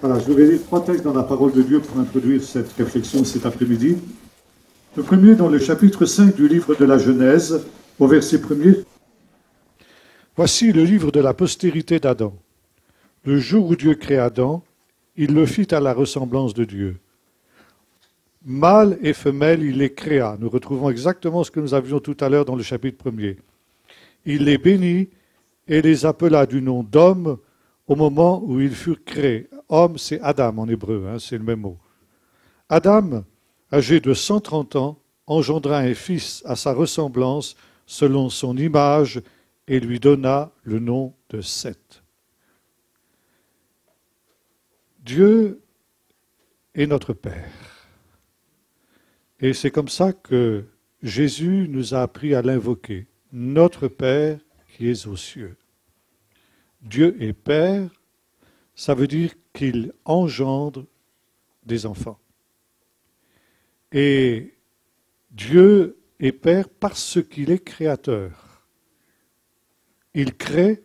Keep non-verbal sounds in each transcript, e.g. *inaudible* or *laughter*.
Voilà, je vais lire trois textes dans la parole de Dieu pour introduire cette réflexion cet après-midi. Le premier dans le chapitre 5 du livre de la Genèse, au verset premier. Voici le livre de la postérité d'Adam. Le jour où Dieu créa Adam, il le fit à la ressemblance de Dieu. Mâle et femelle, il les créa. Nous retrouvons exactement ce que nous avions tout à l'heure dans le chapitre premier. Il les bénit et les appela du nom d'homme au moment où ils furent créés, Homme, c'est Adam en hébreu, hein, c'est le même mot. Adam, âgé de 130 ans, engendra un fils à sa ressemblance, selon son image, et lui donna le nom de Seth. Dieu est notre Père. Et c'est comme ça que Jésus nous a appris à l'invoquer. Notre Père qui est aux cieux. Dieu est Père, ça veut dire qu'il engendre des enfants. Et Dieu est Père parce qu'il est créateur. Il crée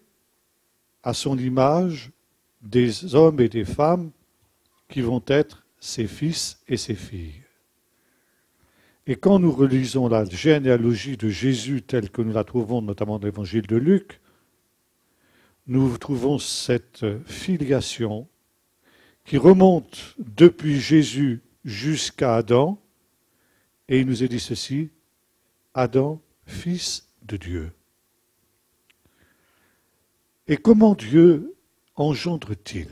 à son image des hommes et des femmes qui vont être ses fils et ses filles. Et quand nous relisons la généalogie de Jésus telle que nous la trouvons notamment dans l'évangile de Luc, nous trouvons cette filiation qui remonte depuis Jésus jusqu'à Adam, et il nous a dit ceci, Adam, fils de Dieu. Et comment Dieu engendre-t-il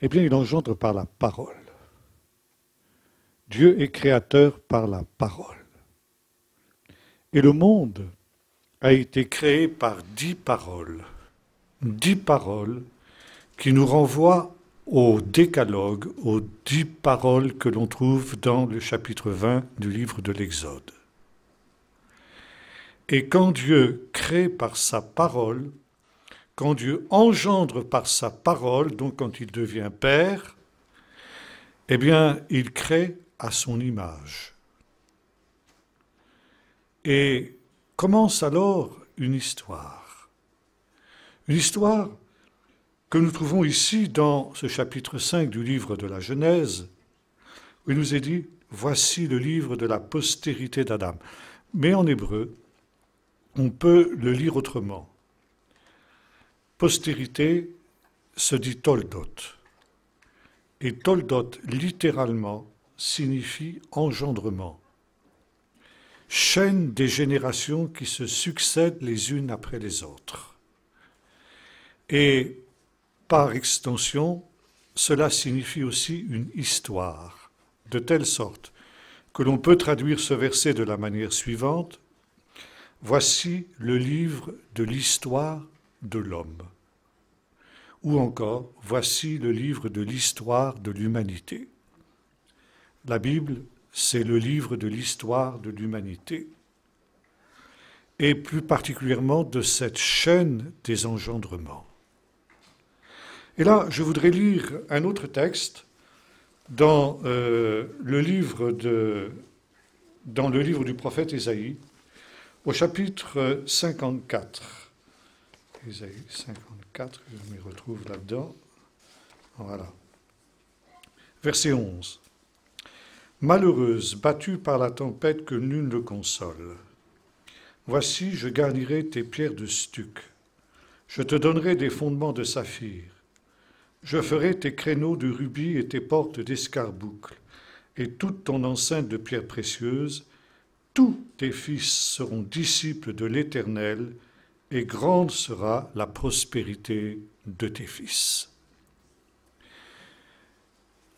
Eh bien, il engendre par la parole. Dieu est créateur par la parole. Et le monde a été créé par dix paroles. Dix paroles qui nous renvoie au décalogue, aux dix paroles que l'on trouve dans le chapitre 20 du livre de l'Exode. Et quand Dieu crée par sa parole, quand Dieu engendre par sa parole, donc quand il devient Père, eh bien, il crée à son image. Et commence alors une histoire. Une histoire que nous trouvons ici dans ce chapitre 5 du livre de la Genèse, où il nous est dit, voici le livre de la postérité d'Adam. Mais en hébreu, on peut le lire autrement. Postérité se dit toldot. Et toldot, littéralement, signifie engendrement. Chaîne des générations qui se succèdent les unes après les autres. Et par extension, cela signifie aussi une histoire, de telle sorte que l'on peut traduire ce verset de la manière suivante. Voici le livre de l'histoire de l'homme. Ou encore, voici le livre de l'histoire de l'humanité. La Bible, c'est le livre de l'histoire de l'humanité, et plus particulièrement de cette chaîne des engendrements. Et là, je voudrais lire un autre texte dans, euh, le, livre du prophète Ésaïe, au chapitre 54. Ésaïe 54, je m'y retrouve là-dedans. Voilà. Verset 11. Malheureuse, battue par la tempête que nul ne console. Voici, je garnirai tes pierres de stuc. Je te donnerai des fondements de saphir. Je ferai tes créneaux de rubis et tes portes d'escarboucle, et toute ton enceinte de pierres précieuses. Tous tes fils seront disciples de l'Éternel, et grande sera la prospérité de tes fils.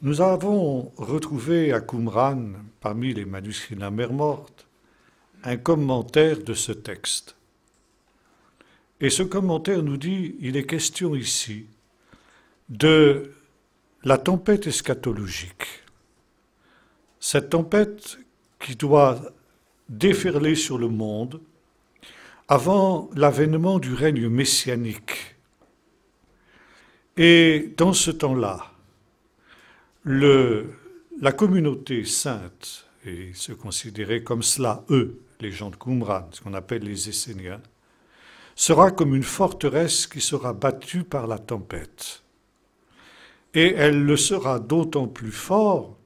Nous avons retrouvé à Qumran, parmi les manuscrits de la mer morte, un commentaire de ce texte. Et ce commentaire nous dit, il est question ici de la tempête eschatologique. Cette tempête qui doit déferler sur le monde avant l'avènement du règne messianique. Et dans ce temps-là, la communauté sainte, et se considérer comme cela, eux, les gens de Qumran, ce qu'on appelle les Esséniens, sera comme une forteresse qui sera battue par la tempête et elle le sera d'autant plus fort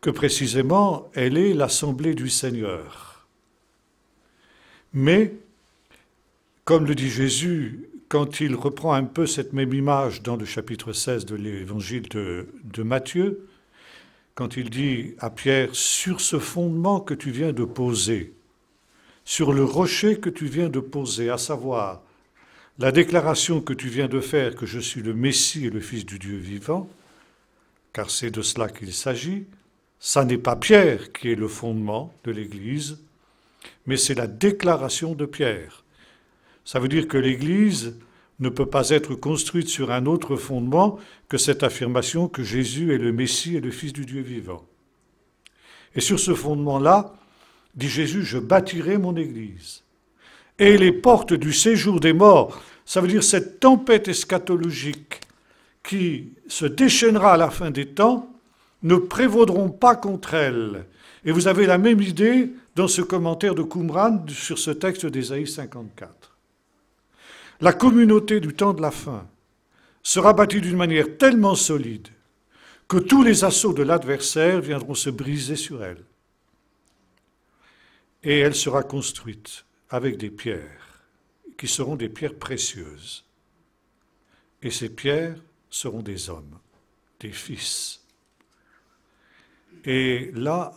que précisément elle est l'assemblée du Seigneur. Mais, comme le dit Jésus quand il reprend un peu cette même image dans le chapitre 16 de l'évangile de, de Matthieu, quand il dit à Pierre, sur ce fondement que tu viens de poser, sur le rocher que tu viens de poser, à savoir la déclaration que tu viens de faire que je suis le Messie et le Fils du Dieu vivant, car c'est de cela qu'il s'agit, ça n'est pas Pierre qui est le fondement de l'Église, mais c'est la déclaration de Pierre. Ça veut dire que l'Église ne peut pas être construite sur un autre fondement que cette affirmation que Jésus est le Messie et le Fils du Dieu vivant. Et sur ce fondement-là, dit Jésus, je bâtirai mon Église et les portes du séjour des morts, ça veut dire cette tempête eschatologique qui se déchaînera à la fin des temps, ne prévaudront pas contre elle. Et vous avez la même idée dans ce commentaire de Qumran sur ce texte d'Ésaïe 54. La communauté du temps de la fin sera bâtie d'une manière tellement solide que tous les assauts de l'adversaire viendront se briser sur elle. Et elle sera construite avec des pierres, qui seront des pierres précieuses. Et ces pierres seront des hommes, des fils. Et là,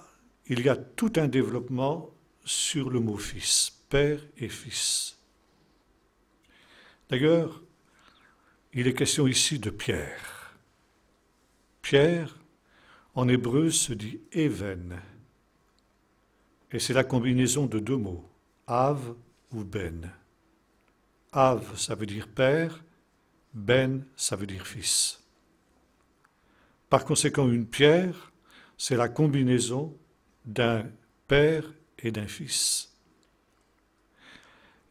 il y a tout un développement sur le mot fils, père et fils. D'ailleurs, il est question ici de Pierre. Pierre, en hébreu, se dit Even. Et c'est la combinaison de deux mots, Av ou Ben. Ave ça veut dire père, Ben, ça veut dire fils. Par conséquent, une pierre, c'est la combinaison d'un père et d'un fils.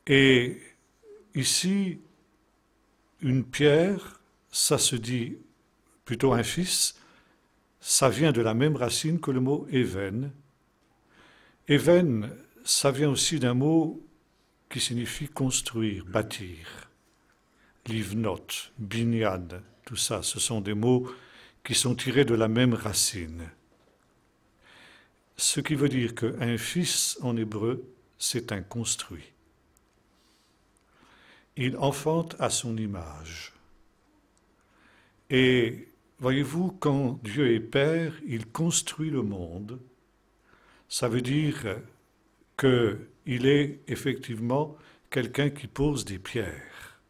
Et ici, une pierre, ça se dit plutôt un fils, ça vient de la même racine que le mot Even. Even, ça vient aussi d'un mot qui signifie construire, bâtir. Livnot, binyad, tout ça, ce sont des mots qui sont tirés de la même racine. Ce qui veut dire qu'un fils en hébreu, c'est un construit. Il enfante à son image. Et voyez-vous, quand Dieu est Père, il construit le monde. Ça veut dire qu'il est effectivement quelqu'un qui pose des pierres.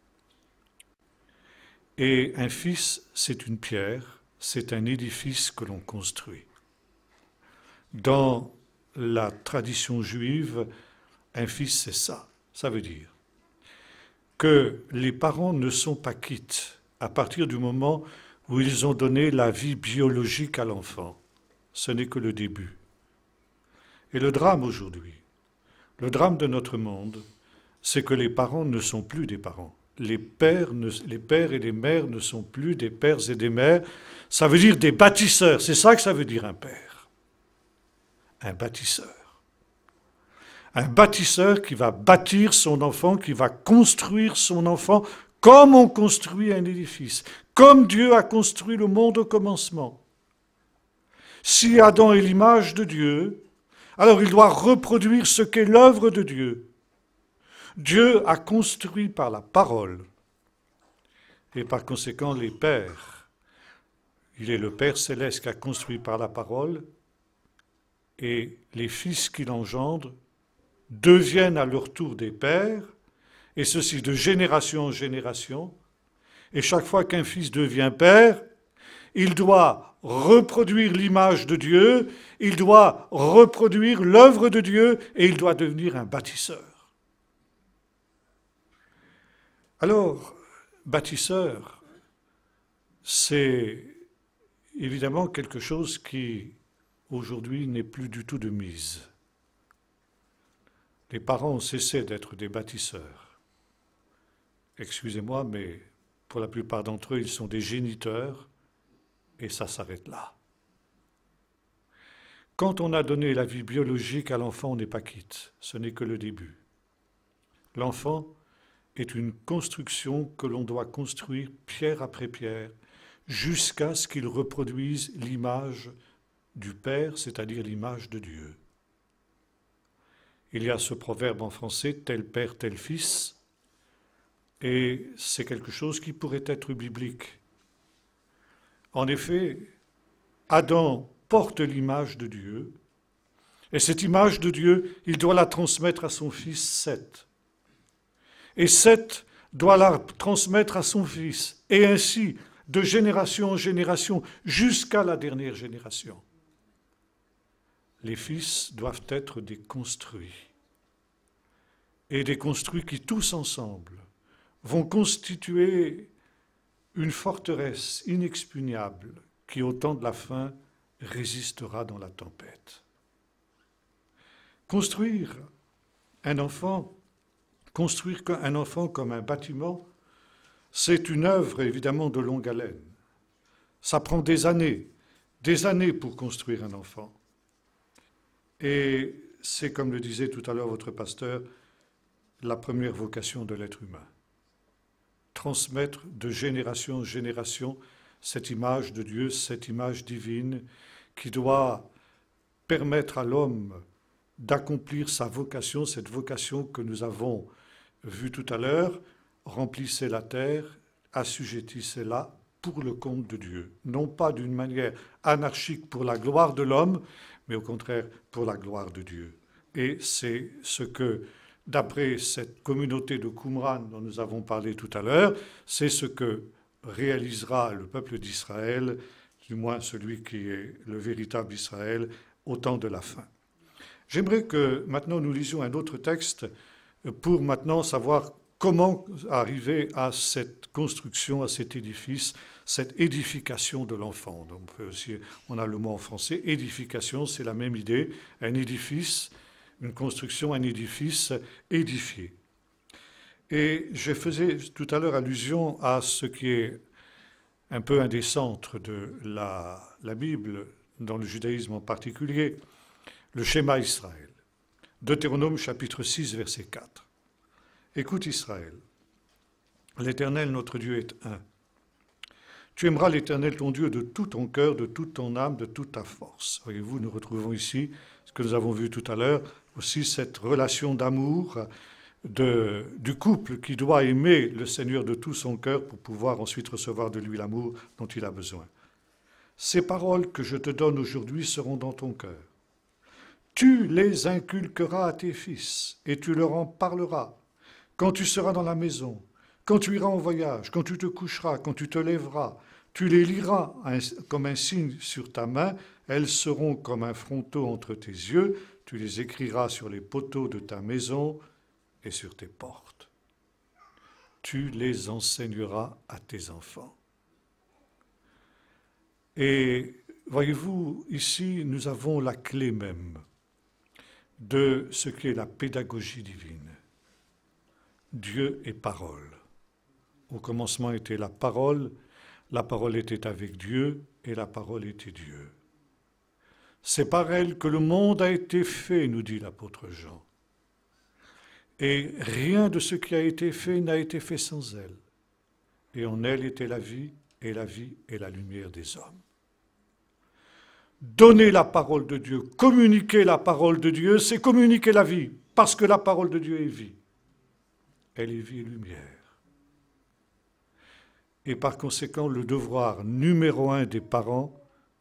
Et un fils, c'est une pierre, c'est un édifice que l'on construit. Dans la tradition juive, un fils, c'est ça. Ça veut dire que les parents ne sont pas quittes à partir du moment où ils ont donné la vie biologique à l'enfant. Ce n'est que le début. Et le drame aujourd'hui, le drame de notre monde, c'est que les parents ne sont plus des parents. Les pères, les pères et les mères ne sont plus des pères et des mères. Ça veut dire des bâtisseurs. C'est ça que ça veut dire un père. Un bâtisseur. Un bâtisseur qui va bâtir son enfant, qui va construire son enfant comme on construit un édifice, comme Dieu a construit le monde au commencement. Si Adam est l'image de Dieu, alors il doit reproduire ce qu'est l'œuvre de Dieu. Dieu a construit par la parole et par conséquent les pères. Il est le Père céleste qui a construit par la parole et les fils qu'il engendre deviennent à leur tour des pères et ceci de génération en génération. Et chaque fois qu'un fils devient père, il doit reproduire l'image de Dieu, il doit reproduire l'œuvre de Dieu et il doit devenir un bâtisseur. Alors, bâtisseur, c'est évidemment quelque chose qui aujourd'hui n'est plus du tout de mise. Les parents ont cessé d'être des bâtisseurs. Excusez-moi, mais pour la plupart d'entre eux, ils sont des géniteurs et ça s'arrête là. Quand on a donné la vie biologique à l'enfant, on n'est pas quitte, ce n'est que le début. L'enfant est une construction que l'on doit construire pierre après pierre jusqu'à ce qu'il reproduise l'image du Père, c'est-à-dire l'image de Dieu. Il y a ce proverbe en français, tel Père, tel Fils, et c'est quelque chose qui pourrait être biblique. En effet, Adam porte l'image de Dieu, et cette image de Dieu, il doit la transmettre à son fils Seth. Et Seth doit la transmettre à son fils, et ainsi de génération en génération jusqu'à la dernière génération. Les fils doivent être déconstruits, et déconstruits qui tous ensemble vont constituer une forteresse inexpugnable qui au temps de la fin résistera dans la tempête. Construire un enfant, construire un enfant comme un bâtiment, c'est une œuvre évidemment de longue haleine. Ça prend des années, des années pour construire un enfant. Et c'est, comme le disait tout à l'heure votre pasteur, la première vocation de l'être humain transmettre de génération en génération cette image de Dieu, cette image divine qui doit permettre à l'homme d'accomplir sa vocation, cette vocation que nous avons vue tout à l'heure, remplissez la terre, assujettissez-la pour le compte de Dieu, non pas d'une manière anarchique pour la gloire de l'homme, mais au contraire pour la gloire de Dieu. Et c'est ce que d'après cette communauté de Qumran dont nous avons parlé tout à l'heure, c'est ce que réalisera le peuple d'Israël, du moins celui qui est le véritable Israël, au temps de la fin. J'aimerais que maintenant nous lisions un autre texte pour maintenant savoir comment arriver à cette construction, à cet édifice, cette édification de l'enfant. Euh, on a le mot en français, édification, c'est la même idée, un édifice une construction, un édifice édifié. Et je faisais tout à l'heure allusion à ce qui est un peu un des centres de la, Bible, dans le judaïsme en particulier, le schéma Israël. Deutéronome chapitre 6, verset 4. Écoute Israël, l'Éternel notre Dieu est un. Tu aimeras l'Éternel ton Dieu de tout ton cœur, de toute ton âme, de toute ta force. Voyez-vous, nous retrouvons ici ce que nous avons vu tout à l'heure, aussi cette relation d'amour du couple qui doit aimer le Seigneur de tout son cœur pour pouvoir ensuite recevoir de lui l'amour dont il a besoin. Ces paroles que je te donne aujourd'hui seront dans ton cœur. Tu les inculqueras à tes fils et tu leur en parleras quand tu seras dans la maison, quand tu iras en voyage, quand tu te coucheras, quand tu te lèveras, tu les liras comme un signe sur ta main, elles seront comme un fronteau entre tes yeux, tu les écriras sur les poteaux de ta maison et sur tes portes. Tu les enseigneras à tes enfants. Et voyez-vous, ici, nous avons la clé même de ce qu'est la pédagogie divine. Dieu est parole. Au commencement était la parole, la parole était avec Dieu et la parole était Dieu. C'est par elle que le monde a été fait, nous dit l'apôtre Jean. Et rien de ce qui a été fait n'a été fait sans elle. Et en elle était la vie, et la vie est la lumière des hommes. Donner la parole de Dieu, communiquer la parole de Dieu, c'est communiquer la vie, parce que la parole de Dieu est vie. Elle est vie et lumière. Et par conséquent, le devoir numéro un des parents,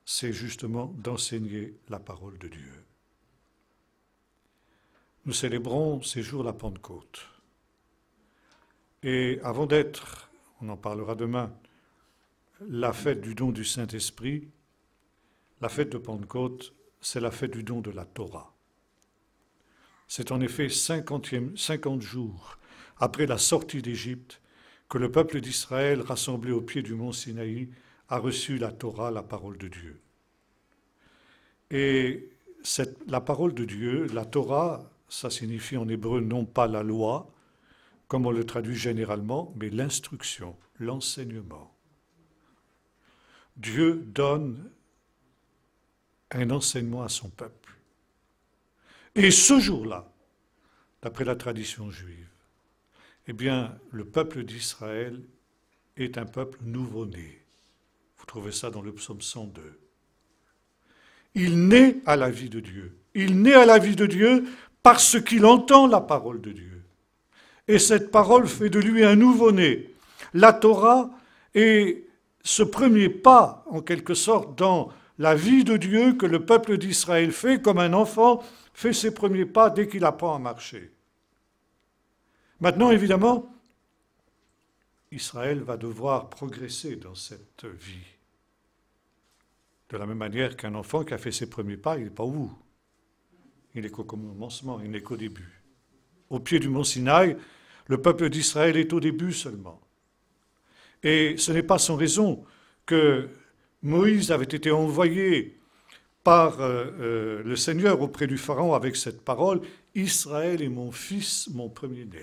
c'est justement d'enseigner la parole de Dieu. Nous célébrons ces jours la Pentecôte. Et avant d'être, on en parlera demain, la fête du don du Saint-Esprit, la fête de Pentecôte, c'est la fête du don de la Torah. C'est en effet 50, jours après la sortie d'Égypte que le peuple d'Israël, rassemblé au pied du mont Sinaï, a reçu la Torah, la parole de Dieu. Et la parole de Dieu, la Torah, ça signifie en hébreu non pas la loi, comme on le traduit généralement, mais l'instruction, l'enseignement. Dieu donne un enseignement à son peuple. Et ce jour-là, d'après la tradition juive, eh bien, le peuple d'Israël est un peuple nouveau-né trouvez ça dans le psaume 102. Il naît à la vie de Dieu. Il naît à la vie de Dieu parce qu'il entend la parole de Dieu. Et cette parole fait de lui un nouveau-né. La Torah est ce premier pas, en quelque sorte, dans la vie de Dieu que le peuple d'Israël fait comme un enfant fait ses premiers pas dès qu'il apprend à marcher. Maintenant, évidemment, Israël va devoir progresser dans cette vie. De la même manière qu'un enfant qui a fait ses premiers pas, il n'est pas où Il n'est qu'au commencement, il n'est qu'au début. Au pied du mont Sinaï, le peuple d'Israël est au début seulement. Et ce n'est pas sans raison que Moïse avait été envoyé par euh, euh, le Seigneur auprès du Pharaon avec cette parole, Israël est mon fils, mon premier-né.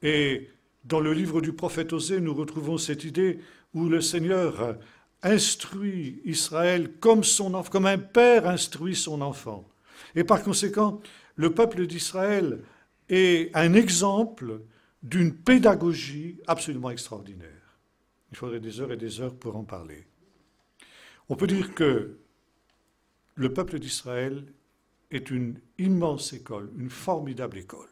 Et dans le livre du prophète Osée, nous retrouvons cette idée où le Seigneur instruit Israël comme, son, comme un père instruit son enfant. Et par conséquent, le peuple d'Israël est un exemple d'une pédagogie absolument extraordinaire. Il faudrait des heures et des heures pour en parler. On peut dire que le peuple d'Israël est une immense école, une formidable école,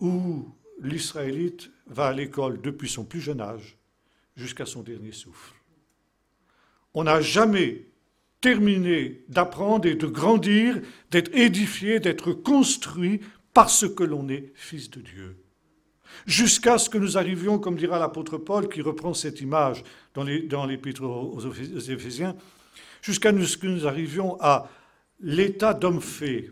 où l'Israélite va à l'école depuis son plus jeune âge jusqu'à son dernier souffle on n'a jamais terminé d'apprendre et de grandir, d'être édifié, d'être construit parce que l'on est fils de Dieu. Jusqu'à ce que nous arrivions, comme dira l'apôtre Paul, qui reprend cette image dans l'épître aux Éphésiens, jusqu'à ce que nous arrivions à l'état d'homme fait,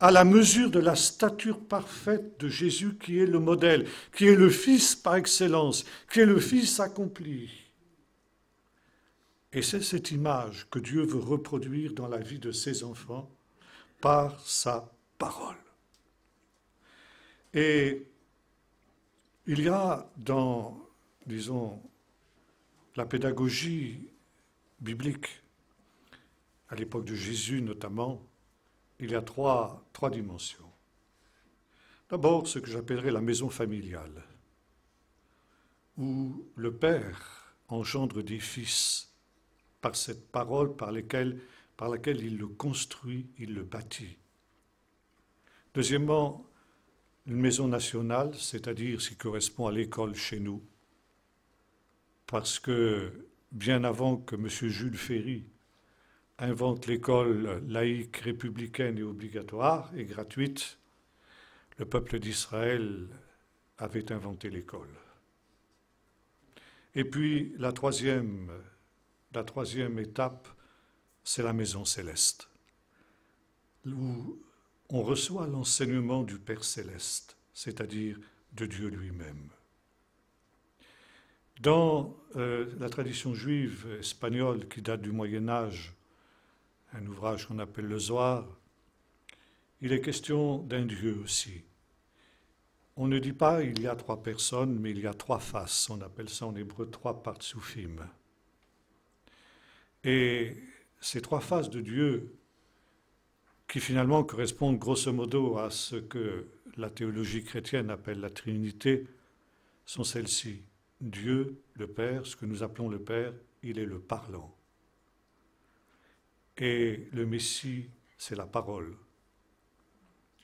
à la mesure de la stature parfaite de Jésus qui est le modèle, qui est le Fils par excellence, qui est le Fils accompli. Et c'est cette image que Dieu veut reproduire dans la vie de ses enfants par sa parole. Et il y a dans, disons, la pédagogie biblique, à l'époque de Jésus notamment, il y a trois, trois dimensions. D'abord, ce que j'appellerais la maison familiale, où le père engendre des fils par cette parole par, par laquelle il le construit, il le bâtit. Deuxièmement, une maison nationale, c'est-à-dire ce qui correspond à l'école chez nous. Parce que bien avant que M. Jules Ferry invente l'école laïque, républicaine et obligatoire et gratuite, le peuple d'Israël avait inventé l'école. Et puis la troisième la troisième étape, c'est la maison céleste, où on reçoit l'enseignement du Père céleste, c'est-à-dire de Dieu lui-même. Dans euh, la tradition juive espagnole qui date du Moyen Âge, un ouvrage qu'on appelle le Zohar, il est question d'un Dieu aussi. On ne dit pas il y a trois personnes, mais il y a trois faces. On appelle ça en hébreu trois parts et ces trois phases de Dieu, qui finalement correspondent grosso modo à ce que la théologie chrétienne appelle la Trinité, sont celles-ci. Dieu, le Père, ce que nous appelons le Père, il est le parlant. Et le Messie, c'est la parole.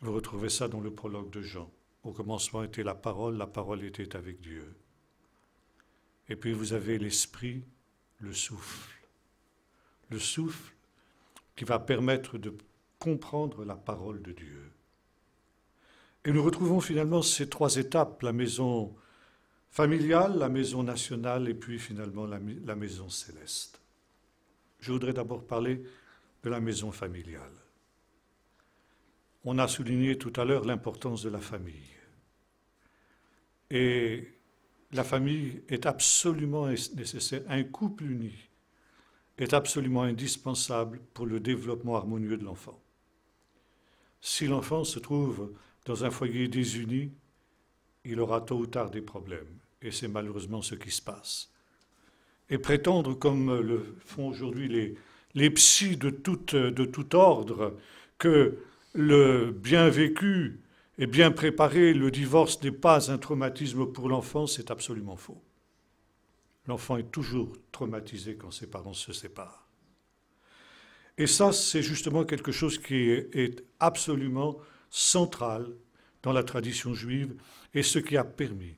Vous retrouvez ça dans le prologue de Jean. Au commencement était la parole, la parole était avec Dieu. Et puis vous avez l'esprit, le souffle le souffle qui va permettre de comprendre la parole de Dieu. Et nous retrouvons finalement ces trois étapes, la maison familiale, la maison nationale et puis finalement la, maison céleste. Je voudrais d'abord parler de la maison familiale. On a souligné tout à l'heure l'importance de la famille. Et la famille est absolument nécessaire. Un couple uni est absolument indispensable pour le développement harmonieux de l'enfant. Si l'enfant se trouve dans un foyer désuni, il aura tôt ou tard des problèmes, et c'est malheureusement ce qui se passe. Et prétendre, comme le font aujourd'hui les, les psys de de tout ordre, que le bien vécu et bien préparé, le divorce n'est pas un traumatisme pour l'enfant, c'est absolument faux. L'enfant est toujours traumatisé quand ses parents se séparent. Et ça, c'est justement quelque chose qui est absolument central dans la tradition juive et ce qui a permis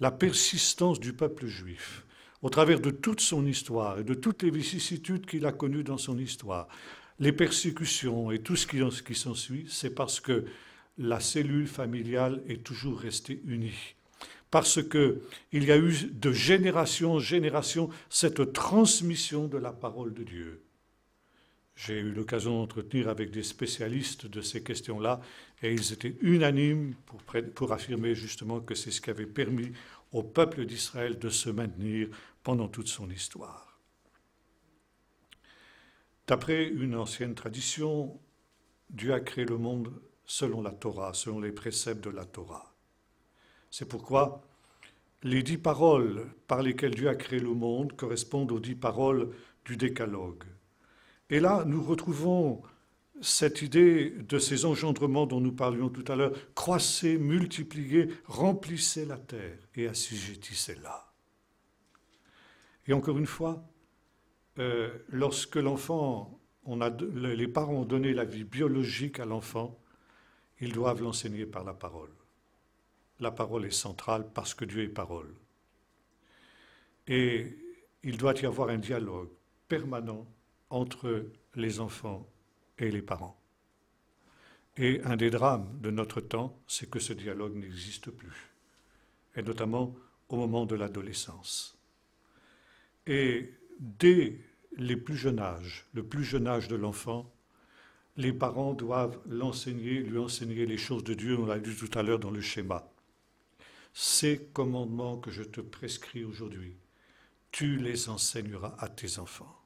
la persistance du peuple juif au travers de toute son histoire et de toutes les vicissitudes qu'il a connues dans son histoire, les persécutions et tout ce qui, qui s'ensuit, c'est parce que la cellule familiale est toujours restée unie parce qu'il y a eu de génération en génération cette transmission de la parole de Dieu. J'ai eu l'occasion d'entretenir avec des spécialistes de ces questions-là et ils étaient unanimes pour, pour affirmer justement que c'est ce qui avait permis au peuple d'Israël de se maintenir pendant toute son histoire. D'après une ancienne tradition, Dieu a créé le monde selon la Torah, selon les préceptes de la Torah. C'est pourquoi les dix paroles par lesquelles Dieu a créé le monde correspondent aux dix paroles du décalogue. Et là, nous retrouvons cette idée de ces engendrements dont nous parlions tout à l'heure, croissez, multipliez, remplissez la terre et assujettissez-la. Et encore une fois, euh, lorsque l'enfant, les parents ont donné la vie biologique à l'enfant, ils doivent l'enseigner par la parole la parole est centrale parce que Dieu est parole. Et il doit y avoir un dialogue permanent entre les enfants et les parents. Et un des drames de notre temps, c'est que ce dialogue n'existe plus, et notamment au moment de l'adolescence. Et dès les plus jeunes âges, le plus jeune âge de l'enfant, les parents doivent l'enseigner, lui enseigner les choses de Dieu, on l'a vu tout à l'heure dans le schéma ces commandements que je te prescris aujourd'hui, tu les enseigneras à tes enfants.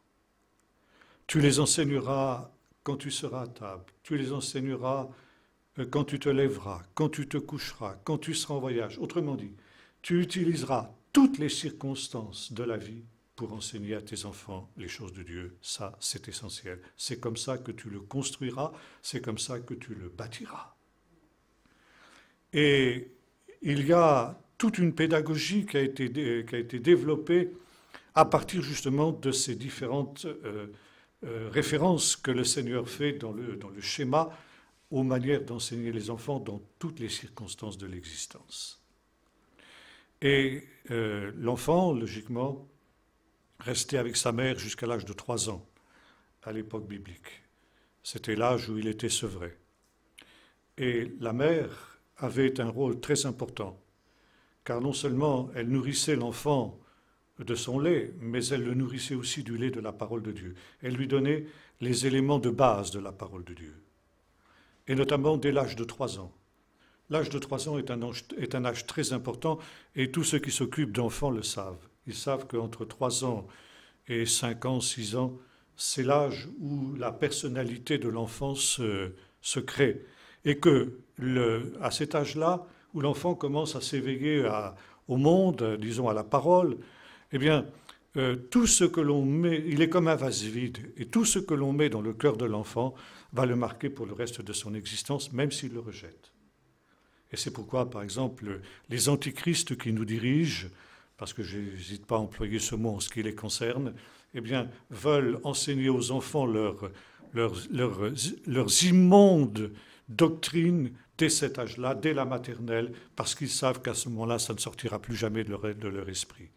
Tu les enseigneras quand tu seras à table, tu les enseigneras euh, quand tu te lèveras, quand tu te coucheras, quand tu seras en voyage. Autrement dit, tu utiliseras toutes les circonstances de la vie pour enseigner à tes enfants les choses de Dieu. Ça, c'est essentiel. C'est comme ça que tu le construiras, c'est comme ça que tu le bâtiras. Et il y a toute une pédagogie qui a été, développée à partir justement de ces différentes euh, euh, références que le Seigneur fait dans le, schéma aux manières d'enseigner les enfants dans toutes les circonstances de l'existence. Et euh, l'enfant, logiquement, restait avec sa mère jusqu'à l'âge de 3 ans, à l'époque biblique. C'était l'âge où il était sevré. Et la mère avait un rôle très important, car non seulement elle nourrissait l'enfant de son lait, mais elle le nourrissait aussi du lait de la parole de Dieu. Elle lui donnait les éléments de base de la parole de Dieu, et notamment dès l'âge de trois ans. L'âge de trois ans est un, âge, très important, et tous ceux qui s'occupent d'enfants le savent. Ils savent qu'entre trois ans et 5 ans, six ans, c'est l'âge où la personnalité de l'enfant se, se crée, et que à cet âge-là, où l'enfant commence à s'éveiller au monde, disons à la parole, eh bien, euh, tout ce que l'on met, il est comme un vase vide, et tout ce que l'on met dans le cœur de l'enfant va le marquer pour le reste de son existence, même s'il le rejette. Et c'est pourquoi, par exemple, les antichristes qui nous dirigent, parce que je n'hésite pas à employer ce mot en ce qui les concerne, eh bien, veulent enseigner aux enfants leurs, leurs immondes doctrine dès cet âge-là, dès la maternelle, parce qu'ils savent qu'à ce moment-là, ça ne sortira plus jamais de leur, e-, esprit.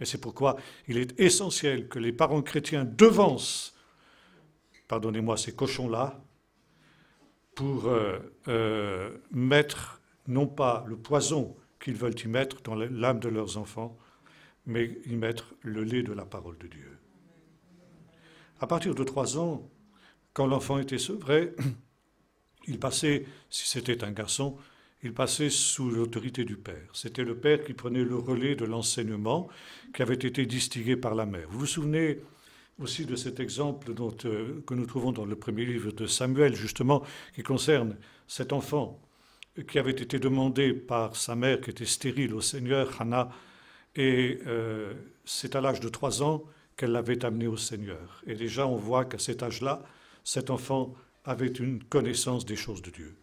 Et c'est pourquoi il est essentiel que les parents chrétiens devancent, pardonnez-moi, ces cochons-là, pour euh, euh, mettre non pas le poison qu'ils veulent y mettre dans l'âme de leurs enfants, mais y mettre le lait de la parole de Dieu. À partir de trois ans, quand l'enfant était sevré, il passait, si c'était un garçon, il passait sous l'autorité du père. C'était le père qui prenait le relais de l'enseignement qui avait été distigué par la mère. Vous vous souvenez aussi de cet exemple euh, que nous trouvons dans le premier livre de Samuel, justement, qui concerne cet enfant qui avait été demandé par sa mère, qui était stérile au Seigneur, Hannah, et euh, c'est à l'âge de trois ans qu'elle l'avait amené au Seigneur. Et déjà, on voit qu'à cet âge-là, cet enfant avait une connaissance des choses de Dieu.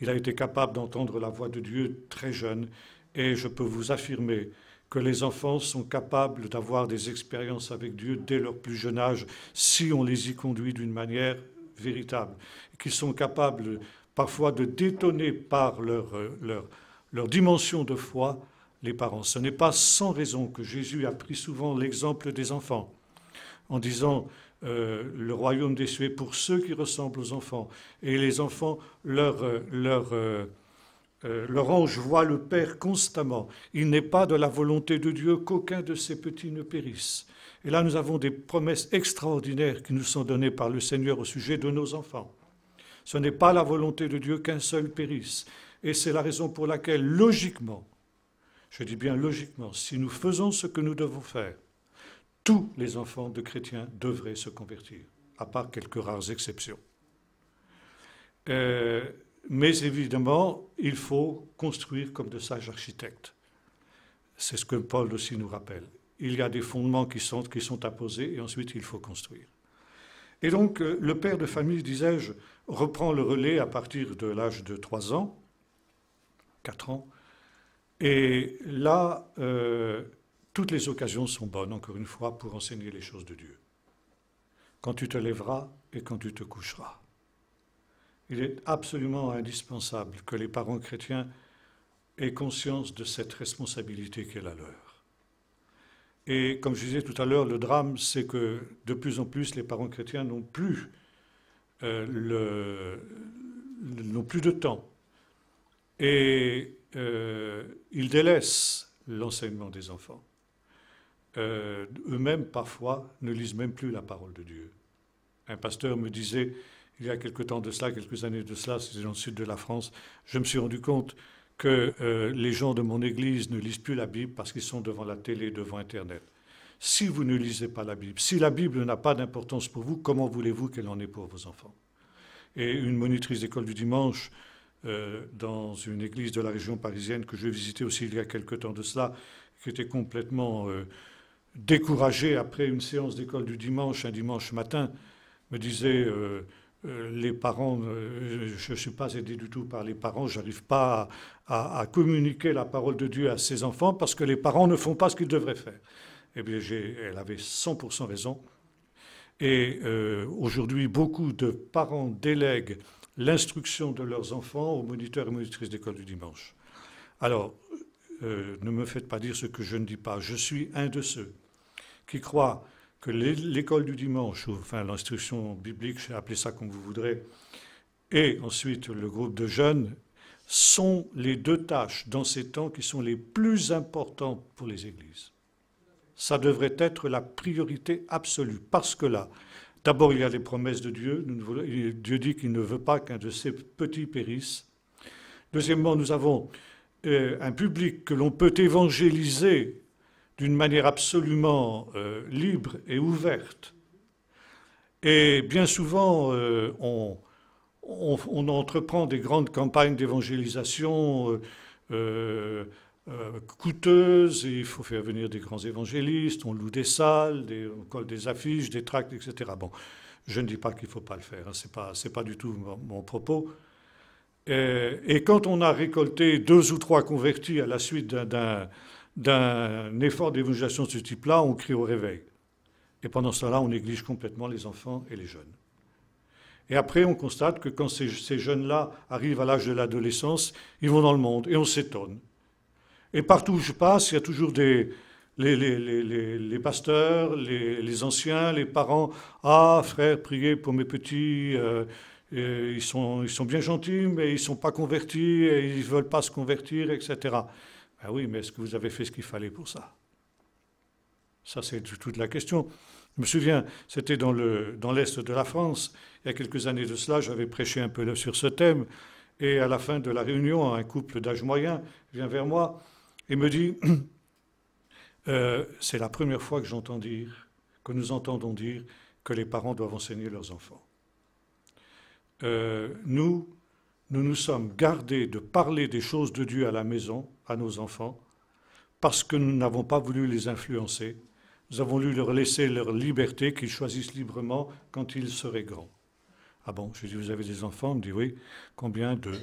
Il a été capable d'entendre la voix de Dieu très jeune et je peux vous affirmer que les enfants sont capables d'avoir des expériences avec Dieu dès leur plus jeune âge si on les y conduit d'une manière véritable, qu'ils sont capables parfois de détonner par leur, euh, leur, leur dimension de foi les parents. Ce n'est pas sans raison que Jésus a pris souvent l'exemple des enfants en disant euh, le royaume des cieux pour ceux qui ressemblent aux enfants. Et les enfants leur, euh, leur, euh, leur ange voit le Père constamment. Il n'est pas de la volonté de Dieu qu'aucun de ces petits ne périsse. Et là, nous avons des promesses extraordinaires qui nous sont données par le Seigneur au sujet de nos enfants. Ce n'est pas la volonté de Dieu qu'un seul périsse. Et c'est la raison pour laquelle, logiquement, je dis bien logiquement, si nous faisons ce que nous devons faire, tous les enfants de chrétiens devraient se convertir, à part quelques rares exceptions. Euh, mais évidemment, il faut construire comme de sages architectes. C'est ce que Paul aussi nous rappelle. Il y a des fondements qui sont, qui sont et ensuite il faut construire. Et donc, euh, le père de famille, disais-je, reprend le relais à partir de l'âge de 3 ans, 4 ans. Et là, euh, toutes les occasions sont bonnes, encore une fois, pour enseigner les choses de Dieu. Quand tu te lèveras et quand tu te coucheras. Il est absolument indispensable que les parents chrétiens aient conscience de cette responsabilité qu'est la leur. Et comme je disais tout à l'heure, le drame, c'est que de plus en plus, les parents chrétiens n'ont plus, euh, plus de temps. Et euh, ils délaissent l'enseignement des enfants. Euh, eux-mêmes parfois ne lisent même plus la parole de Dieu. Un pasteur me disait, il y a quelques temps de cela, quelques années de cela, c'était dans le sud de la France, je me suis rendu compte que euh, les gens de mon église ne lisent plus la Bible parce qu'ils sont devant la télé, devant Internet. Si vous ne lisez pas la Bible, si la Bible n'a pas d'importance pour vous, comment voulez-vous qu'elle en ait pour vos enfants Et une monitrice d'école du dimanche, euh, dans une église de la région parisienne que je visitais aussi il y a quelque temps de cela, qui était complètement découragé après une séance d'école du dimanche, un dimanche matin, me disait euh, euh, les parents, euh, je ne suis pas aidé du tout par les parents, je n'arrive pas à, communiquer la parole de Dieu à ses enfants parce que les parents ne font pas ce qu'ils devraient faire. Eh bien, elle avait 100% raison. Et aujourd'hui, beaucoup de parents délèguent l'instruction de leurs enfants aux moniteurs et monitrices d'école du dimanche. Alors, ne me faites pas dire ce que je ne dis pas. Je suis un de ceux qui croient que l'école du dimanche, enfin l'instruction biblique, appelez ça comme vous voudrez, et ensuite le groupe de jeunes, sont les deux tâches dans ces temps qui sont les plus importantes pour les églises. Ça devrait être la priorité absolue, parce que là, d'abord il y a les promesses de Dieu, Dieu dit qu'il ne veut pas qu'un de ses petits périsse. Deuxièmement, nous avons euh, un public que l'on peut évangéliser d'une manière absolument euh, libre et ouverte. Et bien souvent, euh, on, entreprend des grandes campagnes d'évangélisation euh, coûteuses, il faut faire venir des grands évangélistes, on loue des salles, on colle des affiches, des tracts, etc. Bon, je ne dis pas qu'il ne faut pas le faire, hein, ce n'est pas, du tout mon, propos. et, quand on a récolté deux ou trois convertis à la suite d'un d'un effort d'évangélisation de ce type-là, on crie au réveil. Et pendant cela, on néglige complètement les enfants et les jeunes. Et après, on constate que quand ces, jeunes-là arrivent à l'âge de l'adolescence, ils vont dans le monde et on s'étonne. Et partout où je passe, il y a toujours des, les, pasteurs, les, anciens, les parents. Ah, frère, priez pour mes petits. Euh, ils, sont, ils sont bien gentils, mais ils ne sont pas convertis et ils ne veulent pas se convertir, etc. Ah oui, mais est-ce que vous avez fait ce qu'il fallait pour ça Ça, c'est toute la question. Je me souviens, c'était dans l'Est dans de la France, il y a quelques années de cela, j'avais prêché un peu sur ce thème, et à la fin de la réunion, un couple d'âge moyen vient vers moi et me dit, *clears throat* euh, c'est la première fois que j'entends dire, que nous entendons dire que les parents doivent enseigner leurs enfants. Euh, nous, nous nous sommes gardés de parler des choses de Dieu à la maison, à nos enfants, parce que nous n'avons pas voulu les influencer. Nous avons voulu leur laisser leur liberté, qu'ils choisissent librement quand ils seraient grands. Ah bon, je dis, vous avez des enfants On me dit, oui. Combien d'eux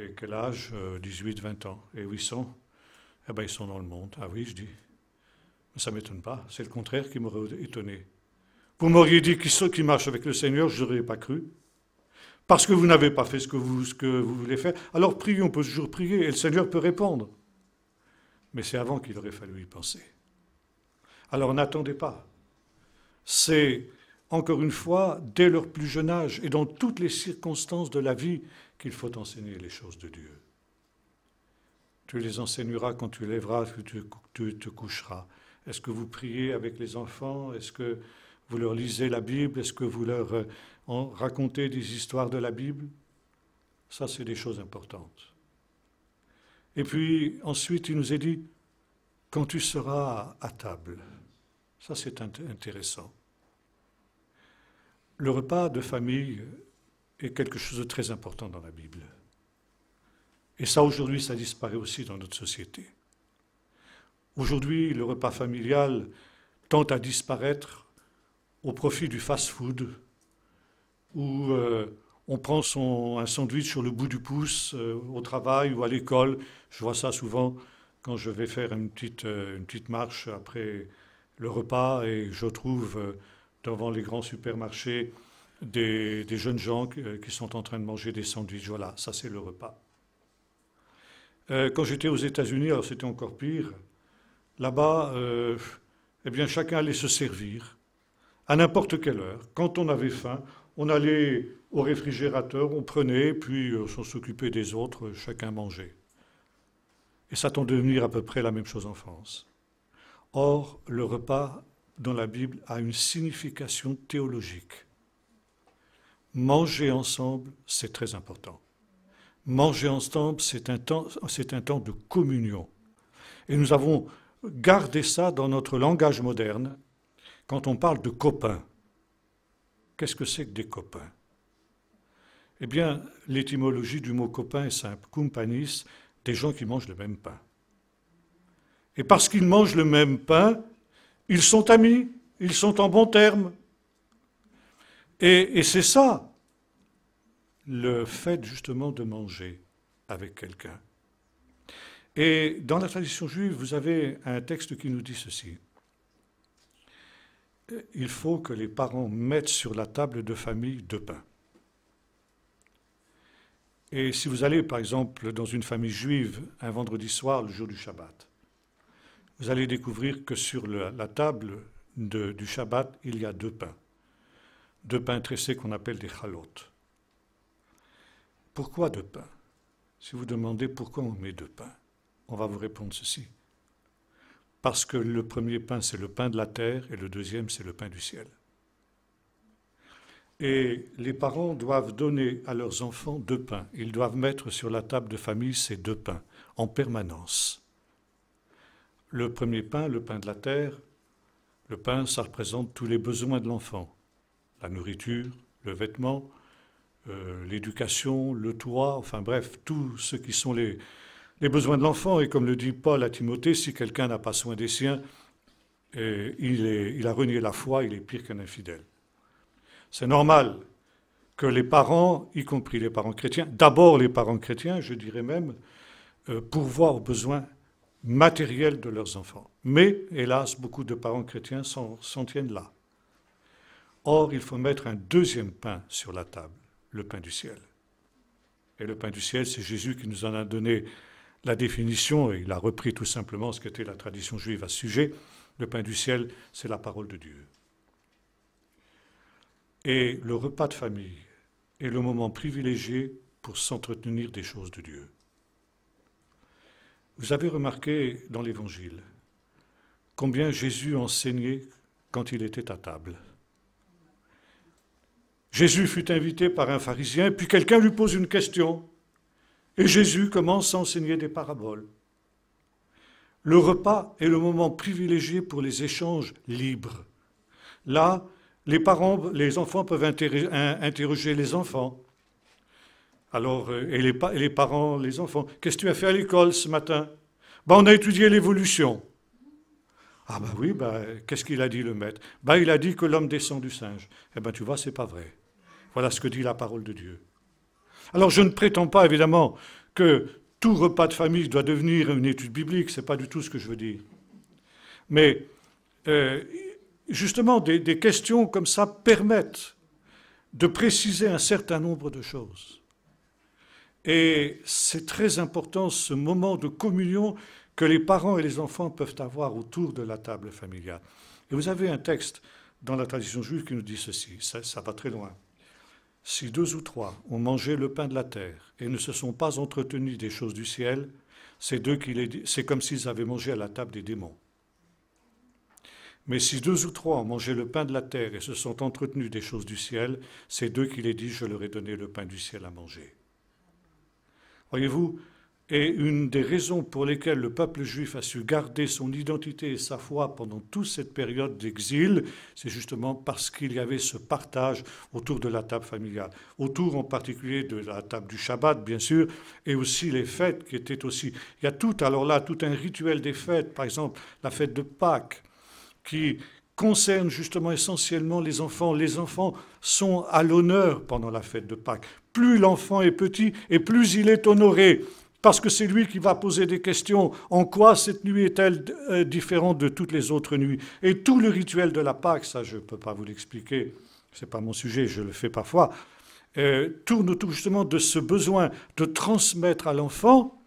Et quel âge 18, euh, 20 ans. Et où ils sont Eh bien, ils sont dans le monde. Ah oui, je dis. Mais ça ne m'étonne pas. C'est le contraire qui m'aurait étonné. Vous m'auriez dit qu'ils qui marchent avec le Seigneur, je n'aurais pas cru parce que vous n'avez pas fait ce que, vous, voulez faire. Alors priez, on peut toujours prier, et le Seigneur peut répondre. Mais c'est avant qu'il aurait fallu y penser. Alors n'attendez pas. C'est, encore une fois, dès leur plus jeune âge et dans toutes les circonstances de la vie qu'il faut enseigner les choses de Dieu. Tu les enseigneras quand tu lèveras, quand tu te coucheras. Est-ce que vous priez avec les enfants Est-ce que vous leur lisez la Bible Est-ce que vous leur euh, en raconter des histoires de la Bible, ça c'est des choses importantes. Et puis ensuite il nous est dit, quand tu seras à table, ça c'est intéressant. Le repas de famille est quelque chose de très important dans la Bible. Et ça aujourd'hui ça disparaît aussi dans notre société. Aujourd'hui le repas familial tend à disparaître au profit du fast-food, où euh, on prend un sandwich sur le bout du pouce euh, au travail ou à l'école. Je vois ça souvent quand je vais faire une petite, euh, marche après le repas et je trouve devant les grands supermarchés des, jeunes gens qui sont en train de manger des sandwichs. Voilà, ça c'est le repas. quand j'étais aux États-Unis, alors c'était encore pire, là-bas, eh bien chacun allait se servir à n'importe quelle heure. Quand on avait faim, on allait au réfrigérateur, on prenait, puis euh, on s'occupait des autres, chacun mangeait. Et ça tend à devenir à peu près la même chose en France. Or, le repas dans la Bible a une signification théologique. Manger ensemble, c'est très important. Manger ensemble, c'est un, temps, un temps de communion. Et nous avons gardé ça dans notre langage moderne quand on parle de copains. Qu'est-ce que c'est que des copains Eh bien, l'étymologie du mot copain est simple. Cumpanis, des gens qui mangent le même pain. Et parce qu'ils mangent le même pain, ils sont amis, ils sont en bons termes. Et, et c'est ça, le fait justement de manger avec quelqu'un. Et dans la tradition juive, vous avez un texte qui nous dit ceci il faut que les parents mettent sur la table de famille deux pains. Et si vous allez, par exemple, dans une famille juive un vendredi soir, le jour du Shabbat, vous allez découvrir que sur la table du Shabbat, il y a deux pains. Deux pains tressés qu'on appelle des chalotes. Pourquoi deux pains Si vous demandez pourquoi on met deux pains, on va vous répondre ceci parce que le premier pain, c'est le pain de la terre, et le deuxième, c'est le pain du ciel. Et les parents doivent donner à leurs enfants deux pains. Ils doivent mettre sur la table de famille ces deux pains en permanence. Le premier pain, le pain de la terre, le pain, ça représente tous les besoins de l'enfant. La nourriture, le vêtement, euh, l'éducation, le toit, enfin bref, tout ce qui sont les, les besoins de l'enfant, et comme le dit Paul à Timothée, si quelqu'un n'a pas soin des siens, eh, il, a renié la foi, il est pire qu'un infidèle. C'est normal que les parents, y compris les parents chrétiens, d'abord les parents chrétiens, je dirais même, euh, pourvoient aux besoins matériels de leurs enfants. Mais, hélas, beaucoup de parents chrétiens s'en tiennent là. Or, il faut mettre un deuxième pain sur la table, le pain du ciel. Et le pain du ciel, c'est Jésus qui nous en a donné la définition, et il a repris tout simplement ce qu'était la tradition juive à ce sujet, le pain du ciel, c'est la parole de Dieu. Et le repas de famille est le moment privilégié pour s'entretenir des choses de Dieu. Vous avez remarqué dans l'Évangile combien Jésus enseignait quand il était à table. Jésus fut invité par un pharisien, puis quelqu'un lui pose une question. Et Jésus commence à enseigner des paraboles. Le repas est le moment privilégié pour les échanges libres. Là, les parents, les enfants peuvent interroger, les enfants. Alors, euh, et les, parents, les enfants, qu'est-ce que tu as fait à l'école ce matin ben, On a étudié l'évolution. Ah ben oui, ben, qu'est-ce qu'il a dit le maître ben, Il a dit que l'homme descend du singe. Eh ben tu vois, c'est pas vrai. Voilà ce que dit la parole de Dieu. Alors je ne prétends pas, évidemment, que tout repas de famille doit devenir une étude biblique, ce n'est pas du tout ce que je veux dire. Mais euh, justement, des, questions comme ça permettent de préciser un certain nombre de choses. Et c'est très important ce moment de communion que les parents et les enfants peuvent avoir autour de la table familiale. Et vous avez un texte dans la tradition juive qui nous dit ceci, ça va très loin. Si deux ou trois ont mangé le pain de la terre et ne se sont pas entretenus des choses du ciel, c'est, deux les, c'est comme s'ils avaient mangé à la table des démons. Mais si deux ou trois ont mangé le pain de la terre et se sont entretenus des choses du ciel, c'est d'eux qu'il est dit, je leur ai donné le pain du ciel à manger. Voyez-vous, et une des raisons pour lesquelles le peuple juif a su garder son identité et sa foi pendant toute cette période d'exil, c'est justement parce qu'il y avait ce partage autour de la table familiale, autour en particulier de la table du Shabbat, bien sûr, et aussi les fêtes qui étaient aussi... Il y a tout, alors là, tout un rituel des fêtes, par exemple la fête de Pâques, qui concerne justement essentiellement les enfants. Les enfants sont à l'honneur pendant la fête de Pâques. Plus l'enfant est petit et plus il est honoré parce que c'est lui qui va poser des questions. En quoi cette nuit est-elle euh, différente de toutes les autres nuits Et tout le rituel de la Pâque, ça je ne peux pas vous l'expliquer, ce n'est pas mon sujet, je le fais parfois, euh, tourne autour justement de ce besoin de transmettre à l'enfant,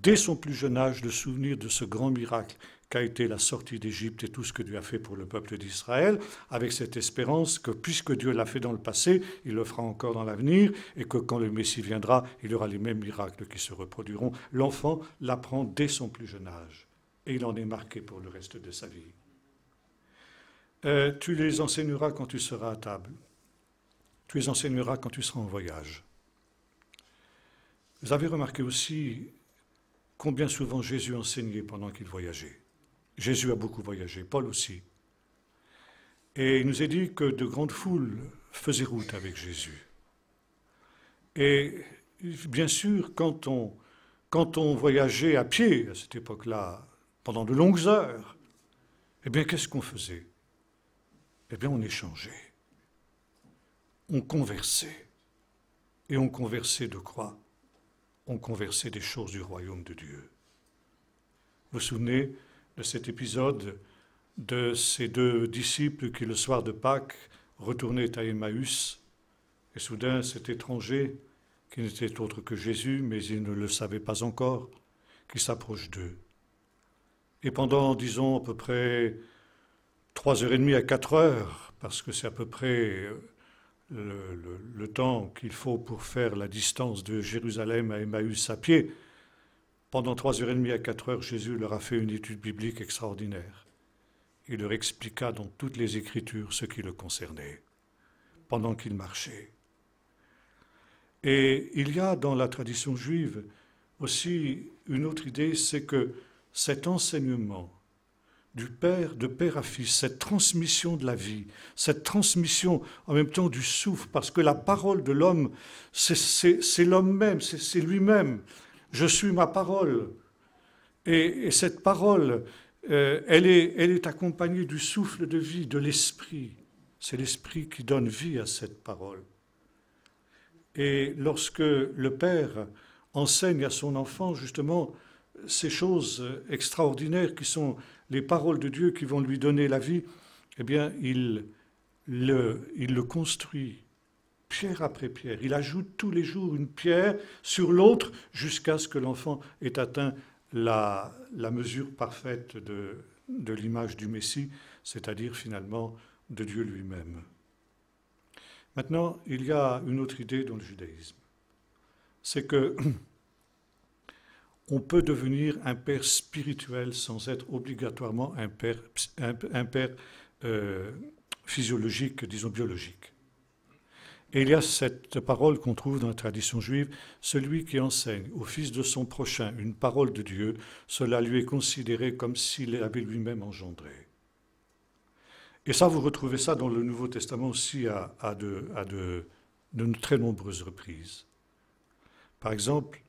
dès son plus jeune âge, le souvenir de ce grand miracle qu'a été la sortie d'Égypte et tout ce que Dieu a fait pour le peuple d'Israël, avec cette espérance que puisque Dieu l'a fait dans le passé, il le fera encore dans l'avenir, et que quand le Messie viendra, il y aura les mêmes miracles qui se reproduiront. L'enfant l'apprend dès son plus jeune âge, et il en est marqué pour le reste de sa vie. Euh, tu les enseigneras quand tu seras à table. Tu les enseigneras quand tu seras en voyage. Vous avez remarqué aussi combien souvent Jésus enseignait pendant qu'il voyageait. Jésus a beaucoup voyagé, Paul aussi. Et il nous est dit que de grandes foules faisaient route avec Jésus. Et bien sûr, quand on, quand on voyageait à pied à cette époque-là, pendant de longues heures, eh bien, qu'est-ce qu'on faisait Eh bien, on échangeait, on conversait, et on conversait de quoi On conversait des choses du royaume de Dieu. Vous vous souvenez de cet épisode de ces deux disciples qui, le soir de Pâques, retournaient à Emmaüs, et soudain cet étranger, qui n'était autre que Jésus, mais ils ne le savaient pas encore, qui s'approche d'eux. Et pendant, disons, à peu près trois heures et demie à quatre heures, parce que c'est à peu près euh, le, le temps qu'il faut pour faire la distance de Jérusalem à Emmaüs à pied, pendant trois heures et demie à quatre heures, Jésus leur a fait une étude biblique extraordinaire. Il leur expliqua dans toutes les Écritures ce qui le concernait, pendant qu'il marchait. Et il y a dans la tradition juive aussi une autre idée, c'est que cet enseignement du père, de père à fils, cette transmission de la vie, cette transmission en même temps du souffle, parce que la parole de l'homme, c'est l'homme même, c'est lui-même, je suis ma parole. Et, cette parole, euh, elle, est, accompagnée du souffle de vie, de l'esprit. C'est l'esprit qui donne vie à cette parole. Et lorsque le Père enseigne à son enfant justement ces choses extraordinaires qui sont les paroles de Dieu qui vont lui donner la vie, eh bien, il le construit, pierre après pierre. Il ajoute tous les jours une pierre sur l'autre jusqu'à ce que l'enfant ait atteint la, mesure parfaite de, de l'image du Messie, c'est-à-dire finalement de Dieu lui-même. Maintenant, il y a une autre idée dans le judaïsme. C'est que *clears throat* on peut devenir un père spirituel sans être obligatoirement un père, père euh, physiologique, disons biologique. Et il y a cette parole qu'on trouve dans la tradition juive, celui qui enseigne au fils de son prochain une parole de Dieu, cela lui est considéré comme s'il l'avait lui-même engendré. Et ça, vous retrouvez ça dans le Nouveau Testament aussi à, de, de très nombreuses reprises. Par exemple,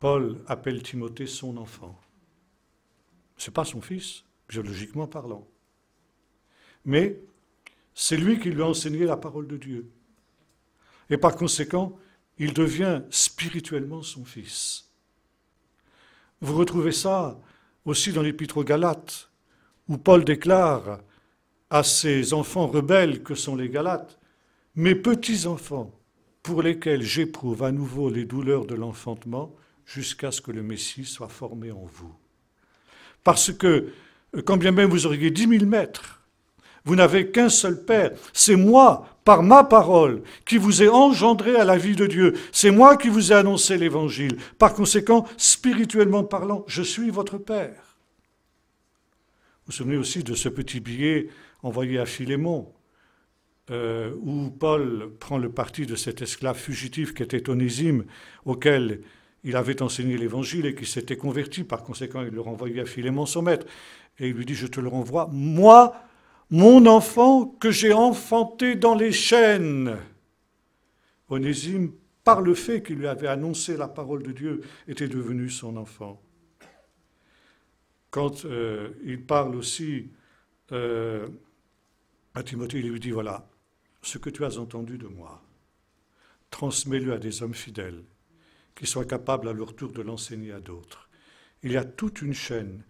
Paul appelle Timothée son enfant. Ce n'est pas son fils, biologiquement parlant. Mais c'est lui qui lui a enseigné la parole de Dieu. Et par conséquent, il devient spirituellement son fils. Vous retrouvez ça aussi dans l'Épître aux Galates, où Paul déclare à ses enfants rebelles que sont les Galates, Mes petits-enfants, pour lesquels j'éprouve à nouveau les douleurs de l'enfantement, jusqu'à ce que le Messie soit formé en vous. Parce que, quand bien même vous auriez dix mille mètres vous n'avez qu'un seul Père. C'est moi, par ma parole, qui vous ai engendré à la vie de Dieu. C'est moi qui vous ai annoncé l'Évangile. Par conséquent, spirituellement parlant, je suis votre Père. Vous vous souvenez aussi de ce petit billet envoyé à Philémon, euh, où Paul prend le parti de cet esclave fugitif qui était Onésime, auquel il avait enseigné l'Évangile et qui s'était converti. Par conséquent, il le renvoyait à Philémon, son maître. Et il lui dit, je te le renvoie, moi, mon enfant que j'ai enfanté dans les chaînes. Onésime, par le fait qu'il lui avait annoncé la parole de Dieu, était devenu son enfant. Quand euh, il parle aussi euh, à Timothée, il lui dit, voilà, ce que tu as entendu de moi, transmets-le à des hommes fidèles qui soient capables à leur tour de l'enseigner à d'autres. Il y a toute une chaîne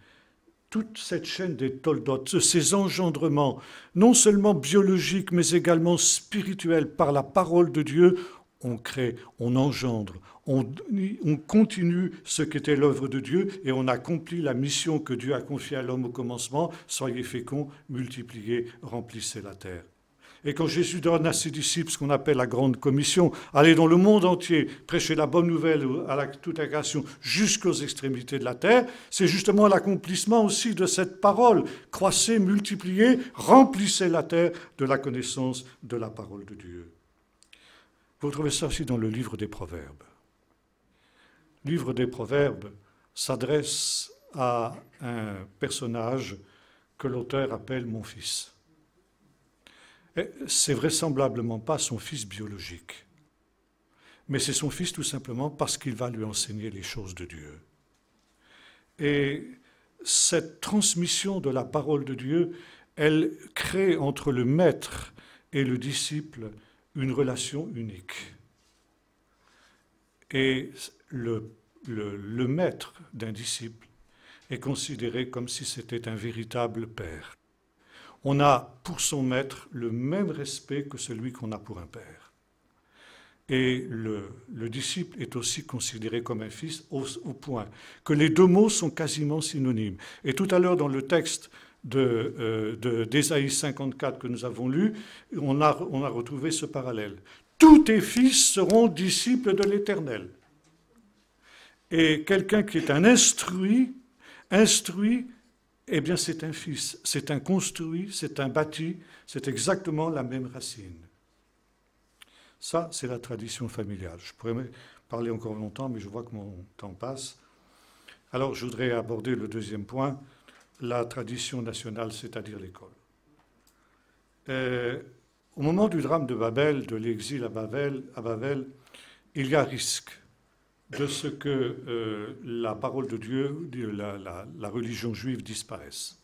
toute cette chaîne des Toldots, ces engendrements, non seulement biologiques, mais également spirituels, par la parole de Dieu, on crée, on engendre, on, continue ce qu'était l'œuvre de Dieu et on accomplit la mission que Dieu a confiée à l'homme au commencement. Soyez féconds, multipliez, remplissez la terre. Et quand Jésus donne à ses disciples ce qu'on appelle la grande commission, aller dans le monde entier, prêcher la bonne nouvelle à toute la jusqu'aux extrémités de la terre, c'est justement l'accomplissement aussi de cette parole. Croissez, multipliez, remplissez la terre de la connaissance de la parole de Dieu. Vous trouvez ça aussi dans le livre des Proverbes. Le livre des Proverbes s'adresse à un personnage que l'auteur appelle mon fils c'est vraisemblablement pas son fils biologique, mais c'est son fils tout simplement parce qu'il va lui enseigner les choses de Dieu. Et cette transmission de la parole de Dieu, elle crée entre le maître et le disciple une relation unique. Et le, le maître d'un disciple est considéré comme si c'était un véritable père on a pour son maître le même respect que celui qu'on a pour un père. Et le, disciple est aussi considéré comme un fils au, point que les deux mots sont quasiment synonymes. Et tout à l'heure dans le texte de, euh, d'Ésaïe 54 que nous avons lu, on a, on a retrouvé ce parallèle. Tous tes fils seront disciples de l'Éternel. Et quelqu'un qui est un instruit, instruit eh bien, c'est un fils, c'est un construit, c'est un bâti, c'est exactement la même racine. Ça, c'est la tradition familiale. Je pourrais parler encore longtemps, mais je vois que mon temps passe. Alors, je voudrais aborder le deuxième point, la tradition nationale, c'est-à-dire l'école. Euh, au moment du drame de Babel, de l'exil à Babel, à Babel, il y a risque de ce que euh, la parole de Dieu, la, religion juive disparaisse.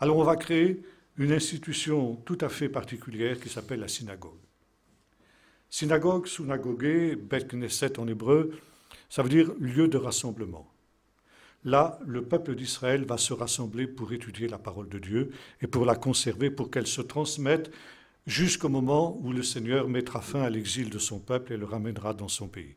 Alors on va créer une institution tout à fait particulière qui s'appelle la synagogue. Synagogue, synagogue, Bet Knesset en hébreu, ça veut dire lieu de rassemblement. Là, le peuple d'Israël va se rassembler pour étudier la parole de Dieu et pour la conserver, pour qu'elle se transmette jusqu'au moment où le Seigneur mettra fin à l'exil de son peuple et le ramènera dans son pays.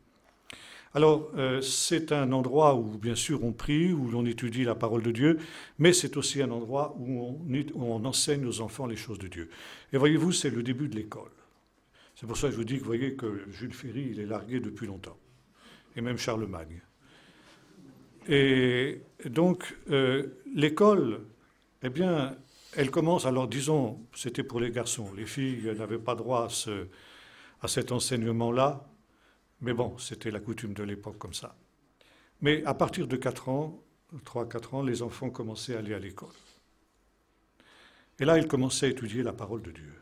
Alors, euh, c'est un endroit où, bien sûr, on prie, où l'on étudie la parole de Dieu, mais c'est aussi un endroit où on, enseigne aux enfants les choses de Dieu. Et voyez-vous, c'est le début de l'école. C'est pour ça que je vous dis que, vous voyez, que Jules Ferry, il est largué depuis longtemps, et même Charlemagne. Et donc, euh, l'école, eh bien, elle commence, alors disons, c'était pour les garçons, les filles n'avaient pas droit à cet enseignement-là, mais bon, c'était la coutume de l'époque comme ça. Mais à partir de 4 ans, 3-4 ans, les enfants commençaient à aller à l'école. Et là, ils commençaient à étudier la parole de Dieu.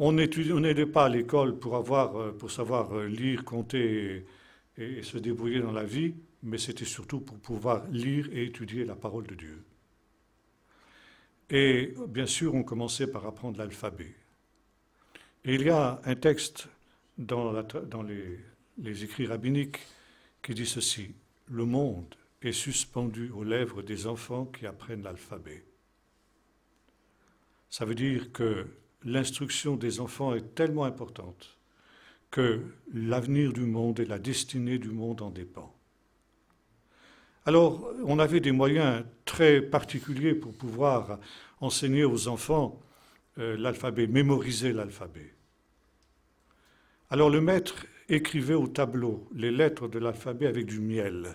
On n'était pas à l'école pour, avoir, euh, pour savoir euh, lire, compter et se débrouiller dans la vie, mais c'était surtout pour pouvoir lire et étudier la parole de Dieu. Et bien sûr, on commençait par apprendre l'alphabet. Et il y a un texte dans, les, écrits rabbiniques qui dit ceci, le monde est suspendu aux lèvres des enfants qui apprennent l'alphabet. Ça veut dire que l'instruction des enfants est tellement importante que l'avenir du monde et la destinée du monde en dépend. Alors, on avait des moyens très particuliers pour pouvoir enseigner aux enfants euh, l'alphabet, mémoriser l'alphabet. Alors le maître écrivait au tableau les lettres de l'alphabet avec du miel.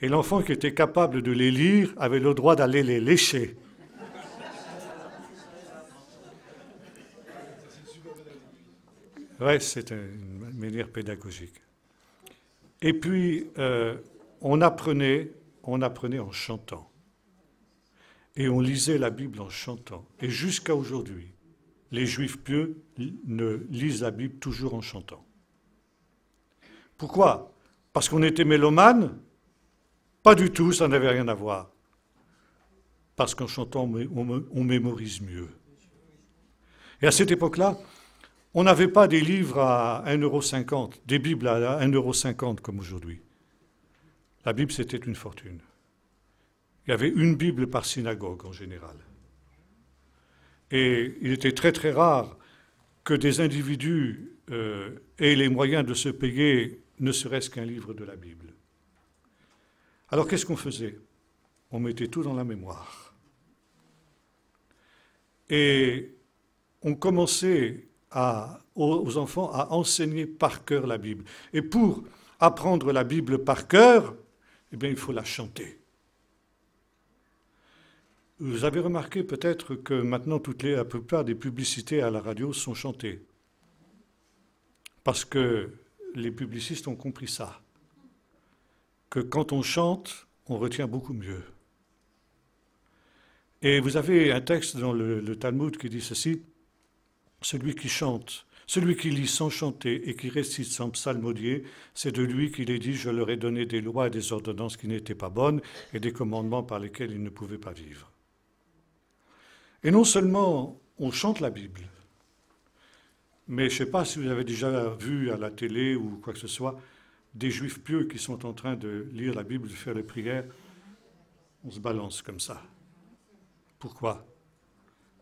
Et l'enfant qui était capable de les lire avait le droit d'aller les lécher. Oui, c'est une manière pédagogique. Et puis, euh, on, apprenait, on apprenait en chantant. Et on lisait la Bible en chantant. Et jusqu'à aujourd'hui, les juifs pieux ne lisent la Bible toujours en chantant. Pourquoi Parce qu'on était mélomanes Pas du tout, ça n'avait rien à voir. Parce qu'en chantant, on, mémorise mieux. Et à cette époque-là, on n'avait pas des livres à cinquante, des Bibles à 1,50€ comme aujourd'hui. La Bible, c'était une fortune. Il y avait une Bible par synagogue en général. Et il était très très rare que des individus euh, aient les moyens de se payer ne serait-ce qu'un livre de la Bible. Alors qu'est-ce qu'on faisait On mettait tout dans la mémoire. Et on commençait aux enfants à enseigner par cœur la Bible. Et pour apprendre la Bible par cœur, eh il faut la chanter. Vous avez remarqué peut-être que maintenant toutes les, la plupart des publicités à la radio sont chantées. Parce que les publicistes ont compris ça. Que quand on chante, on retient beaucoup mieux. Et vous avez un texte dans le, le Talmud qui dit ceci Celui qui chante, celui qui lit sans chanter et qui récite sans psalmodier, c'est de lui qu'il est dit Je leur ai donné des lois et des ordonnances qui n'étaient pas bonnes et des commandements par lesquels ils ne pouvaient pas vivre. Et non seulement on chante la Bible, mais je ne sais pas si vous avez déjà vu à la télé ou quoi que ce soit des juifs pieux qui sont en train de lire la Bible, de faire les prières. On se balance comme ça. Pourquoi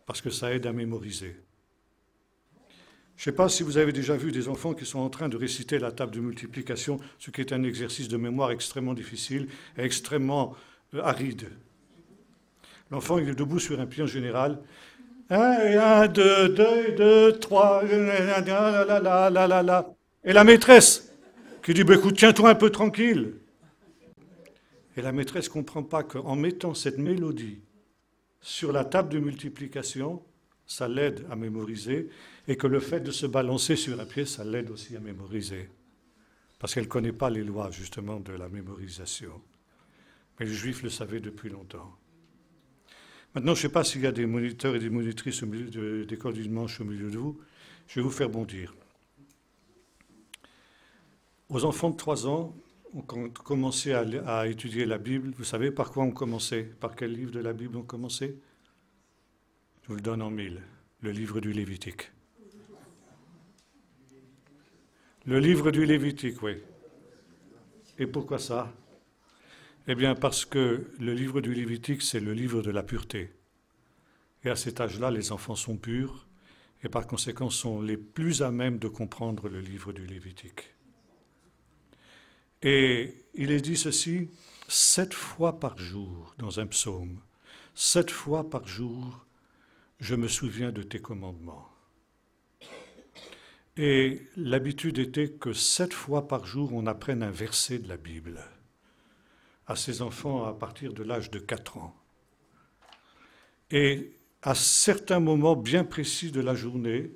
Parce que ça aide à mémoriser. Je ne sais pas si vous avez déjà vu des enfants qui sont en train de réciter la table de multiplication, ce qui est un exercice de mémoire extrêmement difficile et extrêmement euh, aride. L'enfant, est debout sur un pied en général. Un, deux, deux, deux, Et la maîtresse qui dit, bah, écoute, tiens-toi un peu tranquille. Et la maîtresse ne comprend pas qu'en mettant cette mélodie sur la table de multiplication, ça l'aide à mémoriser, et que le fait de se balancer sur la pièce, ça l'aide aussi à mémoriser. Parce qu'elle ne connaît pas les lois, justement, de la mémorisation. Mais le juif le savait depuis longtemps. Maintenant, je ne sais pas s'il y a des moniteurs et des monitrices au des de, du dimanche au milieu de vous. Je vais vous faire bondir. Aux enfants de 3 ans, on commençait à, à étudier la Bible. Vous savez par quoi on commençait Par quel livre de la Bible on commençait Je vous le donne en mille. Le livre du Lévitique. Le livre du Lévitique, oui. Et pourquoi ça eh bien, parce que le livre du Lévitique, c'est le livre de la pureté. Et à cet âge-là, les enfants sont purs et par conséquent sont les plus à même de comprendre le livre du Lévitique. Et il est dit ceci, sept fois par jour dans un psaume, sept fois par jour, je me souviens de tes commandements. Et l'habitude était que sept fois par jour, on apprenne un verset de la Bible à ses enfants à partir de l'âge de 4 ans. Et à certains moments bien précis de la journée,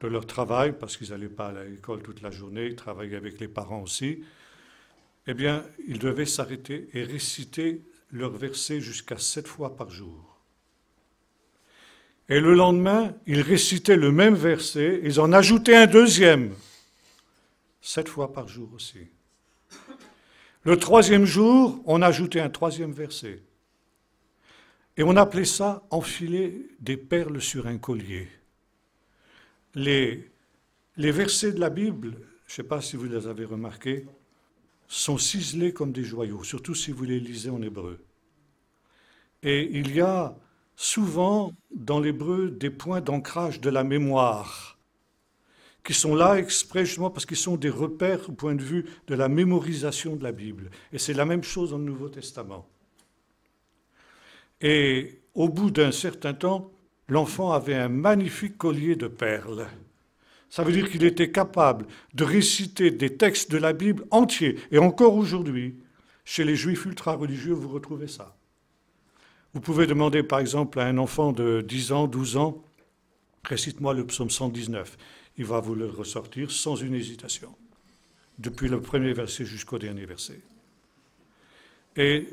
de leur travail, parce qu'ils n'allaient pas à l'école toute la journée, ils travaillaient avec les parents aussi, eh bien, ils devaient s'arrêter et réciter leur verset jusqu'à sept fois par jour. Et le lendemain, ils récitaient le même verset, ils en ajoutaient un deuxième, sept fois par jour aussi. Le troisième jour, on ajoutait un troisième verset. Et on appelait ça enfiler des perles sur un collier. Les, les versets de la Bible, je ne sais pas si vous les avez remarqués, sont ciselés comme des joyaux, surtout si vous les lisez en hébreu. Et il y a souvent dans l'hébreu des points d'ancrage de la mémoire qui sont là exprès justement parce qu'ils sont des repères au point de vue de la mémorisation de la Bible. Et c'est la même chose dans le Nouveau Testament. Et au bout d'un certain temps, l'enfant avait un magnifique collier de perles. Ça veut dire qu'il était capable de réciter des textes de la Bible entiers. Et encore aujourd'hui, chez les juifs ultra-religieux, vous retrouvez ça. Vous pouvez demander par exemple à un enfant de 10 ans, 12 ans, récite-moi le psaume 119 il va vous le ressortir sans une hésitation, depuis le premier verset jusqu'au dernier verset. Et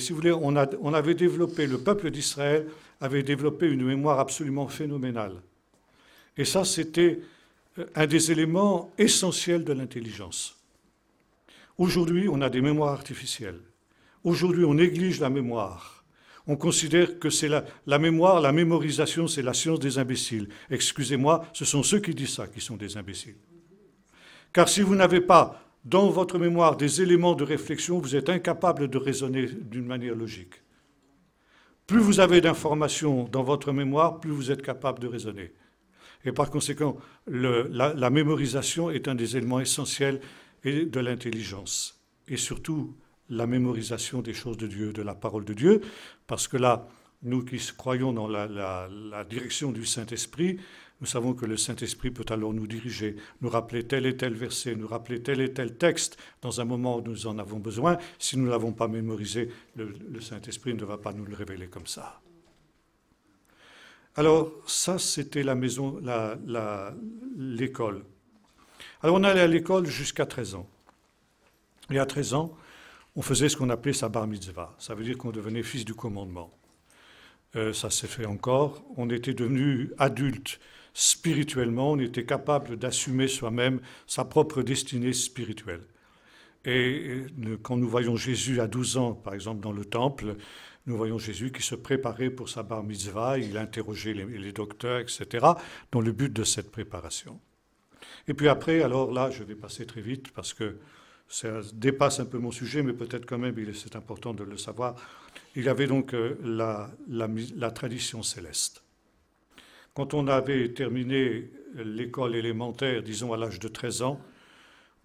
si vous voulez, on avait développé, le peuple d'Israël avait développé une mémoire absolument phénoménale. Et ça, c'était euh, un des éléments essentiels de l'intelligence. Aujourd'hui, on a des mémoires artificielles. Aujourd'hui, on néglige la mémoire on considère que c'est la, mémoire, la mémorisation, c'est la science des imbéciles. Excusez-moi, ce sont ceux qui disent ça qui sont des imbéciles. Car si vous n'avez pas dans votre mémoire des éléments de réflexion, vous êtes incapable de raisonner d'une manière logique. Plus vous avez d'informations dans votre mémoire, plus vous êtes capable de raisonner. Et par conséquent, la, la mémorisation est un des éléments essentiels de l'intelligence. Et surtout, la mémorisation des choses de Dieu, de la parole de Dieu, parce que là, nous qui croyons dans la, direction du Saint-Esprit, nous savons que le Saint-Esprit peut alors nous diriger, nous rappeler tel et tel verset, nous rappeler tel et tel texte dans un moment où nous en avons besoin. Si nous ne l'avons pas mémorisé, le, Saint-Esprit ne va pas nous le révéler comme ça. Alors ça, c'était la maison, l'école. alors on allait à l'école jusqu'à 13 ans. Et à 13 ans, on faisait ce qu'on appelait sa bar mitzvah. Ça veut dire qu'on devenait fils du commandement. Euh, ça s'est fait encore. On était devenu adulte spirituellement. On était capable d'assumer soi-même sa propre destinée spirituelle. Et quand nous voyons Jésus à 12 ans, par exemple, dans le temple, nous voyons Jésus qui se préparait pour sa bar mitzvah, il interrogeait les docteurs, etc., dans le but de cette préparation. Et puis après, alors là, je vais passer très vite parce que ça dépasse un peu mon sujet, mais peut-être quand même c'est important de le savoir. Il avait donc euh, la, tradition céleste. Quand on avait terminé l'école élémentaire, disons à l'âge de 13 ans,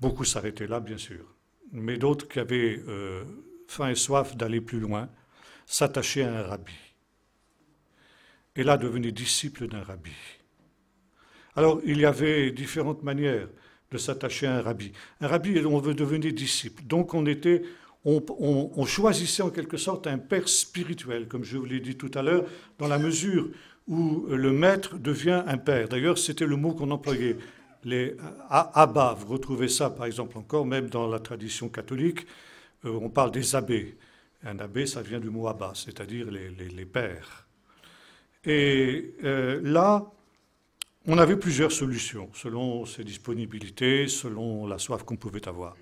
beaucoup s'arrêtaient là, bien sûr, mais d'autres qui avaient euh, faim et soif d'aller plus loin s'attachaient à un rabbi. Et là devenaient disciples d'un rabbi. Alors il y avait différentes manières de s'attacher à un rabbi. Un rabbi, on veut devenir disciple. Donc on était, on, choisissait en quelque sorte un père spirituel, comme je vous l'ai dit tout à l'heure, dans la mesure où le maître devient un père. D'ailleurs, c'était le mot qu'on employait. Les abba, vous retrouvez ça par exemple encore, même dans la tradition catholique, euh, on parle des abbés. Un abbé, ça vient du mot abba, c'est-à-dire les, les, pères. Et euh, là, on avait plusieurs solutions selon ses disponibilités, selon la soif qu'on pouvait avoir.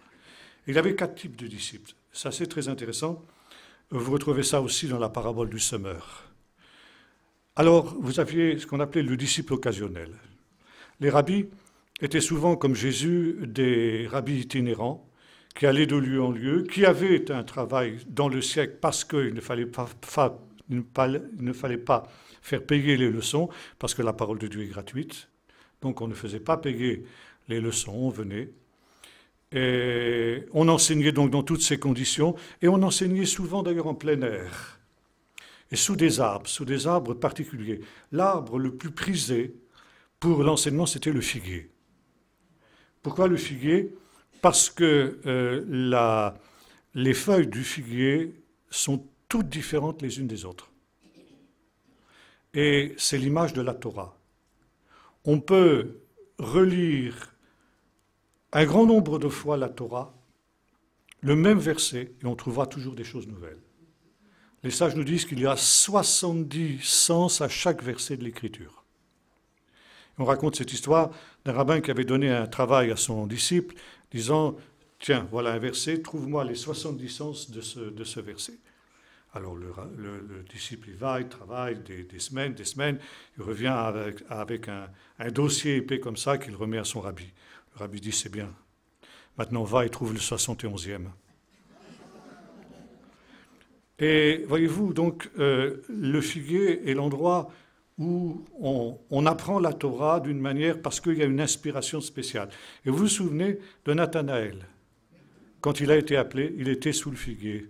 Il avait quatre types de disciples. Ça, c'est très intéressant. Vous retrouvez ça aussi dans la parabole du semeur. Alors, vous aviez ce qu'on appelait le disciple occasionnel. Les rabbis étaient souvent, comme Jésus, des rabbis itinérants qui allaient de lieu en lieu, qui avaient un travail dans le siècle parce qu'il ne fallait ne fallait pas faire payer les leçons, parce que la parole de Dieu est gratuite. Donc on ne faisait pas payer les leçons, on venait. Et on enseignait donc dans toutes ces conditions, et on enseignait souvent d'ailleurs en plein air, et sous des arbres, sous des arbres particuliers. L'arbre le plus prisé pour l'enseignement, c'était le figuier. Pourquoi le figuier Parce que euh, la, les feuilles du figuier sont toutes différentes les unes des autres et c'est l'image de la Torah. On peut relire un grand nombre de fois la Torah, le même verset, et on trouvera toujours des choses nouvelles. Les sages nous disent qu'il y a 70 sens à chaque verset de l'Écriture. On raconte cette histoire d'un rabbin qui avait donné un travail à son disciple, disant, tiens, voilà un verset, trouve-moi les 70 sens de ce, de ce verset. Alors le, disciple va, il travaille des, semaines, des semaines, il revient avec, un, dossier épais comme ça qu'il remet à son rabbi. Le rabbi dit c'est bien, maintenant va et trouve le 71e. Et voyez-vous, donc euh, le figuier est l'endroit où on, on, apprend la Torah d'une manière parce qu'il y a une inspiration spéciale. Et vous vous souvenez de Nathanaël, quand il a été appelé, il était sous le figuier.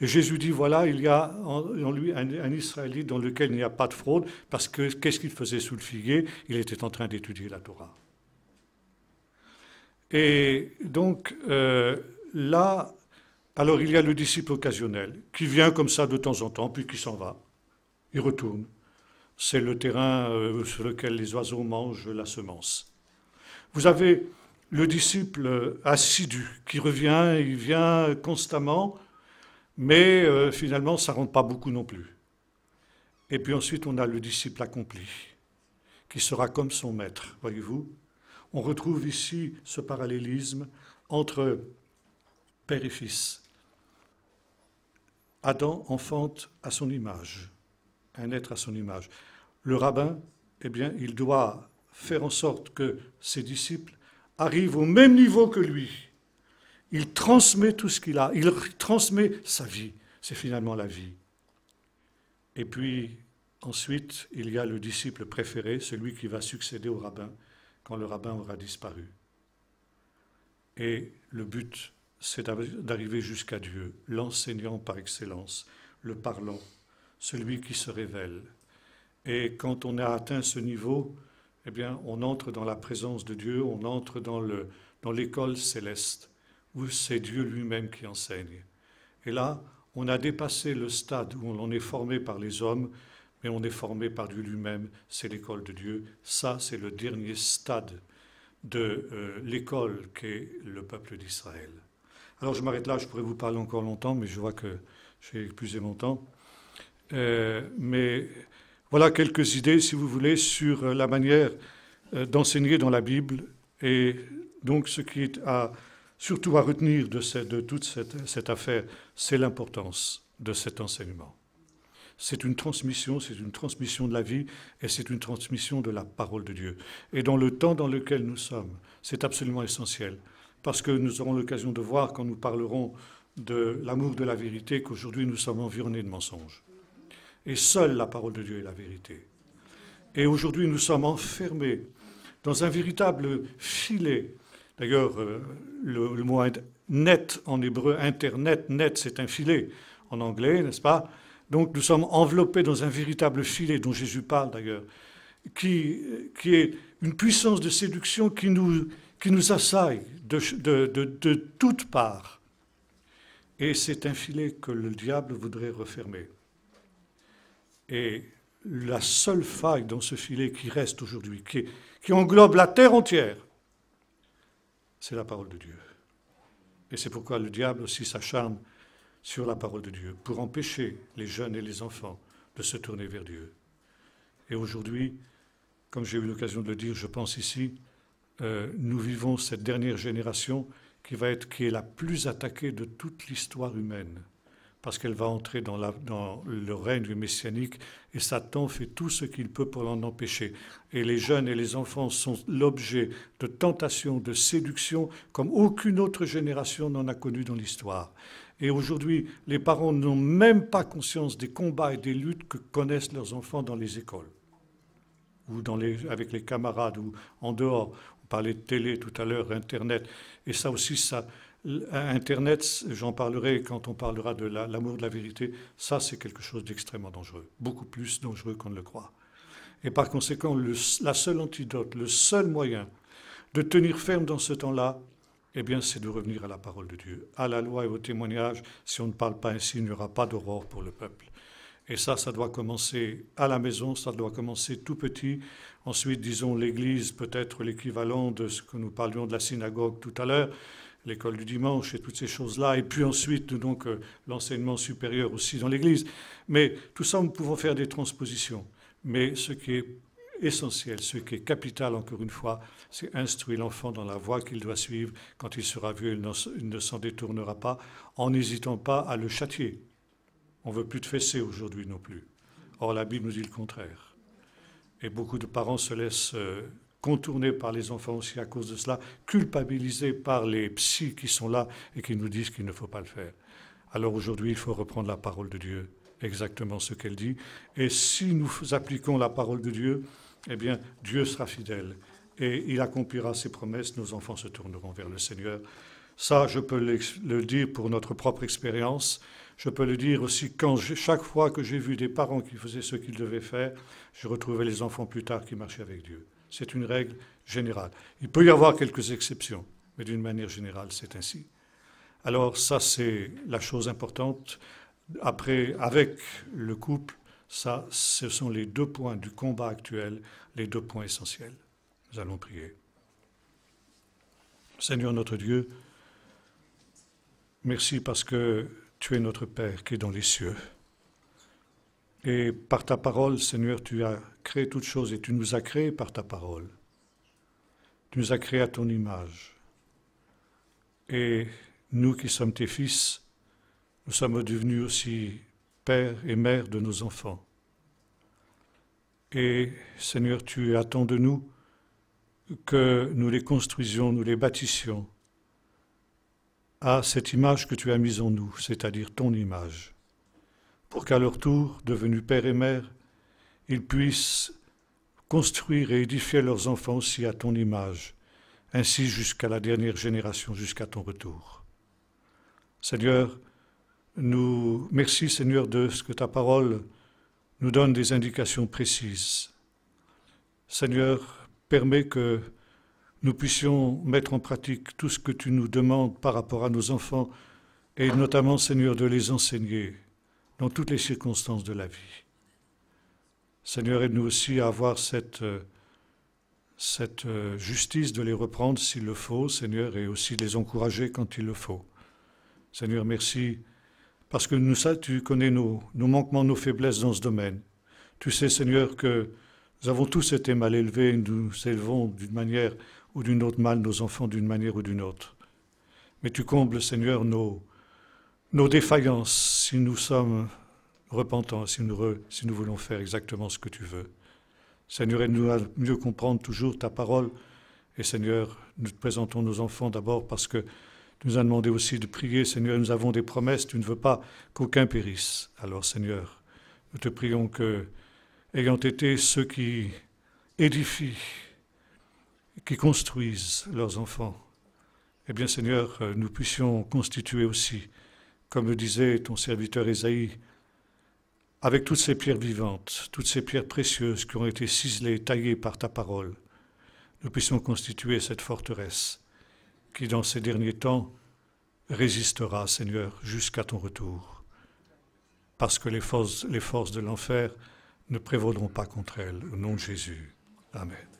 Et Jésus dit, voilà, il y a en lui un, Israélite dans lequel il n'y a pas de fraude, parce que qu'est-ce qu'il faisait sous le figuier Il était en train d'étudier la Torah. Et donc euh, là, alors il y a le disciple occasionnel qui vient comme ça de temps en temps, puis qui s'en va. Il retourne. C'est le terrain euh, sur lequel les oiseaux mangent la semence. Vous avez le disciple assidu qui revient, il vient constamment, mais euh, finalement, ça ne rentre pas beaucoup non plus. Et puis ensuite, on a le disciple accompli, qui sera comme son maître, voyez-vous. On retrouve ici ce parallélisme entre père et fils. Adam enfante à son image, un être à son image. Le rabbin, eh bien, il doit faire en sorte que ses disciples arrivent au même niveau que lui, il transmet tout ce qu'il a. Il transmet sa vie. C'est finalement la vie. Et puis, ensuite, il y a le disciple préféré, celui qui va succéder au rabbin quand le rabbin aura disparu. Et le but, c'est d'arriver jusqu'à Dieu, l'enseignant par excellence, le parlant, celui qui se révèle. Et quand on a atteint ce niveau, eh bien, on entre dans la présence de Dieu, on entre dans l'école dans céleste où c'est Dieu lui-même qui enseigne. Et là, on a dépassé le stade où on est formé par les hommes, mais on est formé par Dieu lui-même, c'est l'école de Dieu. Ça, c'est le dernier stade de euh, l'école qu'est le peuple d'Israël. Alors je m'arrête là, je pourrais vous parler encore longtemps, mais je vois que j'ai épuisé mon temps. Euh, mais voilà quelques idées, si vous voulez, sur euh, la manière d'enseigner dans la Bible et donc ce qui est à surtout à retenir de, toute cette affaire, c'est l'importance de cet enseignement. C'est une transmission, c'est une transmission de la vie et c'est une transmission de la parole de Dieu. Et dans le temps dans lequel nous sommes, c'est absolument essentiel. Parce que nous aurons l'occasion de voir quand nous parlerons de l'amour de la vérité qu'aujourd'hui nous sommes environnés de mensonges. Et seule la parole de Dieu est la vérité. Et aujourd'hui nous sommes enfermés dans un véritable filet D'ailleurs, euh, le, mot net en hébreu, internet, net, c'est un filet en anglais, n'est-ce pas Donc nous sommes enveloppés dans un véritable filet dont Jésus parle d'ailleurs, qui, qui est une puissance de séduction qui nous, qui nous assaille de, toutes parts. Et c'est un filet que le diable voudrait refermer. Et la seule faille dans ce filet qui reste aujourd'hui, qui, qui englobe la terre entière, c'est la parole de Dieu. Et c'est pourquoi le diable aussi s'acharne sur la parole de Dieu, pour empêcher les jeunes et les enfants de se tourner vers Dieu. Et aujourd'hui, comme j'ai eu l'occasion de le dire, je pense ici, euh, nous vivons cette dernière génération qui va être qui est la plus attaquée de toute l'histoire humaine parce qu'elle va entrer dans, le règne du messianique et Satan fait tout ce qu'il peut pour l'en empêcher. Et les jeunes et les enfants sont l'objet de tentations, de séductions comme aucune autre génération n'en a connu dans l'histoire. Et aujourd'hui, les parents n'ont même pas conscience des combats et des luttes que connaissent leurs enfants dans les écoles ou avec les camarades ou en dehors. On parlait de télé tout à l'heure, Internet. Et ça aussi, ça, Internet, j'en parlerai quand on parlera de l'amour de la vérité, ça c'est quelque chose d'extrêmement dangereux, beaucoup plus dangereux qu'on ne le croit. Et par conséquent, la seule antidote, le seul moyen de tenir ferme dans ce temps-là, eh bien, c'est de revenir à la parole de Dieu, à la loi et au témoignage. Si on ne parle pas ainsi, il n'y aura pas d'aurore pour le peuple. Et ça, ça doit commencer à la maison, ça doit commencer tout petit. Ensuite, disons, l'Église, peut-être l'équivalent de ce que nous parlions de la synagogue tout à l'heure, l'école du dimanche et toutes ces choses-là, et puis ensuite donc euh, l'enseignement supérieur aussi dans l'Église. Mais tout ça, nous pouvons faire des transpositions. Mais ce qui est essentiel, ce qui est capital, encore une fois, c'est instruire l'enfant dans la voie qu'il doit suivre. Quand il sera vieux, il ne s'en détournera pas, en n'hésitant pas à le châtier. On veut plus de fessées aujourd'hui non plus. Or, la Bible nous dit le contraire. Et beaucoup de parents se laissent euh, contournés par les enfants aussi à cause de cela, culpabilisés par les psys qui sont là et qui nous disent qu'il ne faut pas le faire. Alors aujourd'hui, il faut reprendre la parole de Dieu, exactement ce qu'elle dit. Et si nous appliquons la parole de Dieu, eh bien, Dieu sera fidèle et il accomplira ses promesses. Nos enfants se tourneront vers le Seigneur. Ça, je peux le dire pour notre propre expérience. Je peux le dire aussi quand chaque fois que j'ai vu des parents qui faisaient ce qu'ils devaient faire, je retrouvais les enfants plus tard qui marchaient avec Dieu. C'est une règle générale. Il peut y avoir quelques exceptions, mais d'une manière générale, c'est ainsi. Alors ça, c'est la chose importante. Après, avec le couple, ça, ce sont les deux points du combat actuel, les deux points essentiels. Nous allons prier. Seigneur notre Dieu, merci parce que tu es notre Père qui est dans les cieux. Et par ta parole, Seigneur, tu as créé toutes choses et tu nous as créés par ta parole. Tu nous as créés à ton image. Et nous qui sommes tes fils, nous sommes devenus aussi pères et mère de nos enfants. Et Seigneur, tu attends de nous que nous les construisions, nous les bâtissions à cette image que tu as mise en nous, c'est-à-dire ton image pour qu'à leur tour, devenus père et mère, ils puissent construire et édifier leurs enfants aussi à ton image, ainsi jusqu'à la dernière génération, jusqu'à ton retour. Seigneur, nous merci Seigneur de ce que ta parole nous donne des indications précises. Seigneur, permets que nous puissions mettre en pratique tout ce que tu nous demandes par rapport à nos enfants, et notamment Seigneur de les enseigner dans toutes les circonstances de la vie. Seigneur, aide-nous aussi à avoir cette, euh, cette euh, justice de les reprendre s'il le faut, Seigneur, et aussi de les encourager quand il le faut. Seigneur, merci, parce que nous, ça, tu connais nos, nos manquements, nos faiblesses dans ce domaine. Tu sais, Seigneur, que nous avons tous été mal élevés, nous élevons d'une manière ou d'une autre mal nos enfants d'une manière ou d'une autre. Mais tu combles, Seigneur, nos, nos défaillances, si nous sommes repentants, si nous, si nous voulons faire exactement ce que tu veux. Seigneur, aide-nous à mieux comprendre toujours ta parole. Et Seigneur, nous te présentons nos enfants d'abord parce que tu nous as demandé aussi de prier. Seigneur, nous avons des promesses, tu ne veux pas qu'aucun périsse. Alors Seigneur, nous te prions que, ayant été ceux qui édifient, qui construisent leurs enfants, eh bien Seigneur, nous puissions constituer aussi comme le disait ton serviteur Esaïe, avec toutes ces pierres vivantes, toutes ces pierres précieuses qui ont été ciselées, taillées par ta parole, nous puissions constituer cette forteresse qui, dans ces derniers temps, résistera, Seigneur, jusqu'à ton retour, parce que les forces, les forces de l'enfer ne prévaudront pas contre elle, au nom de Jésus. Amen.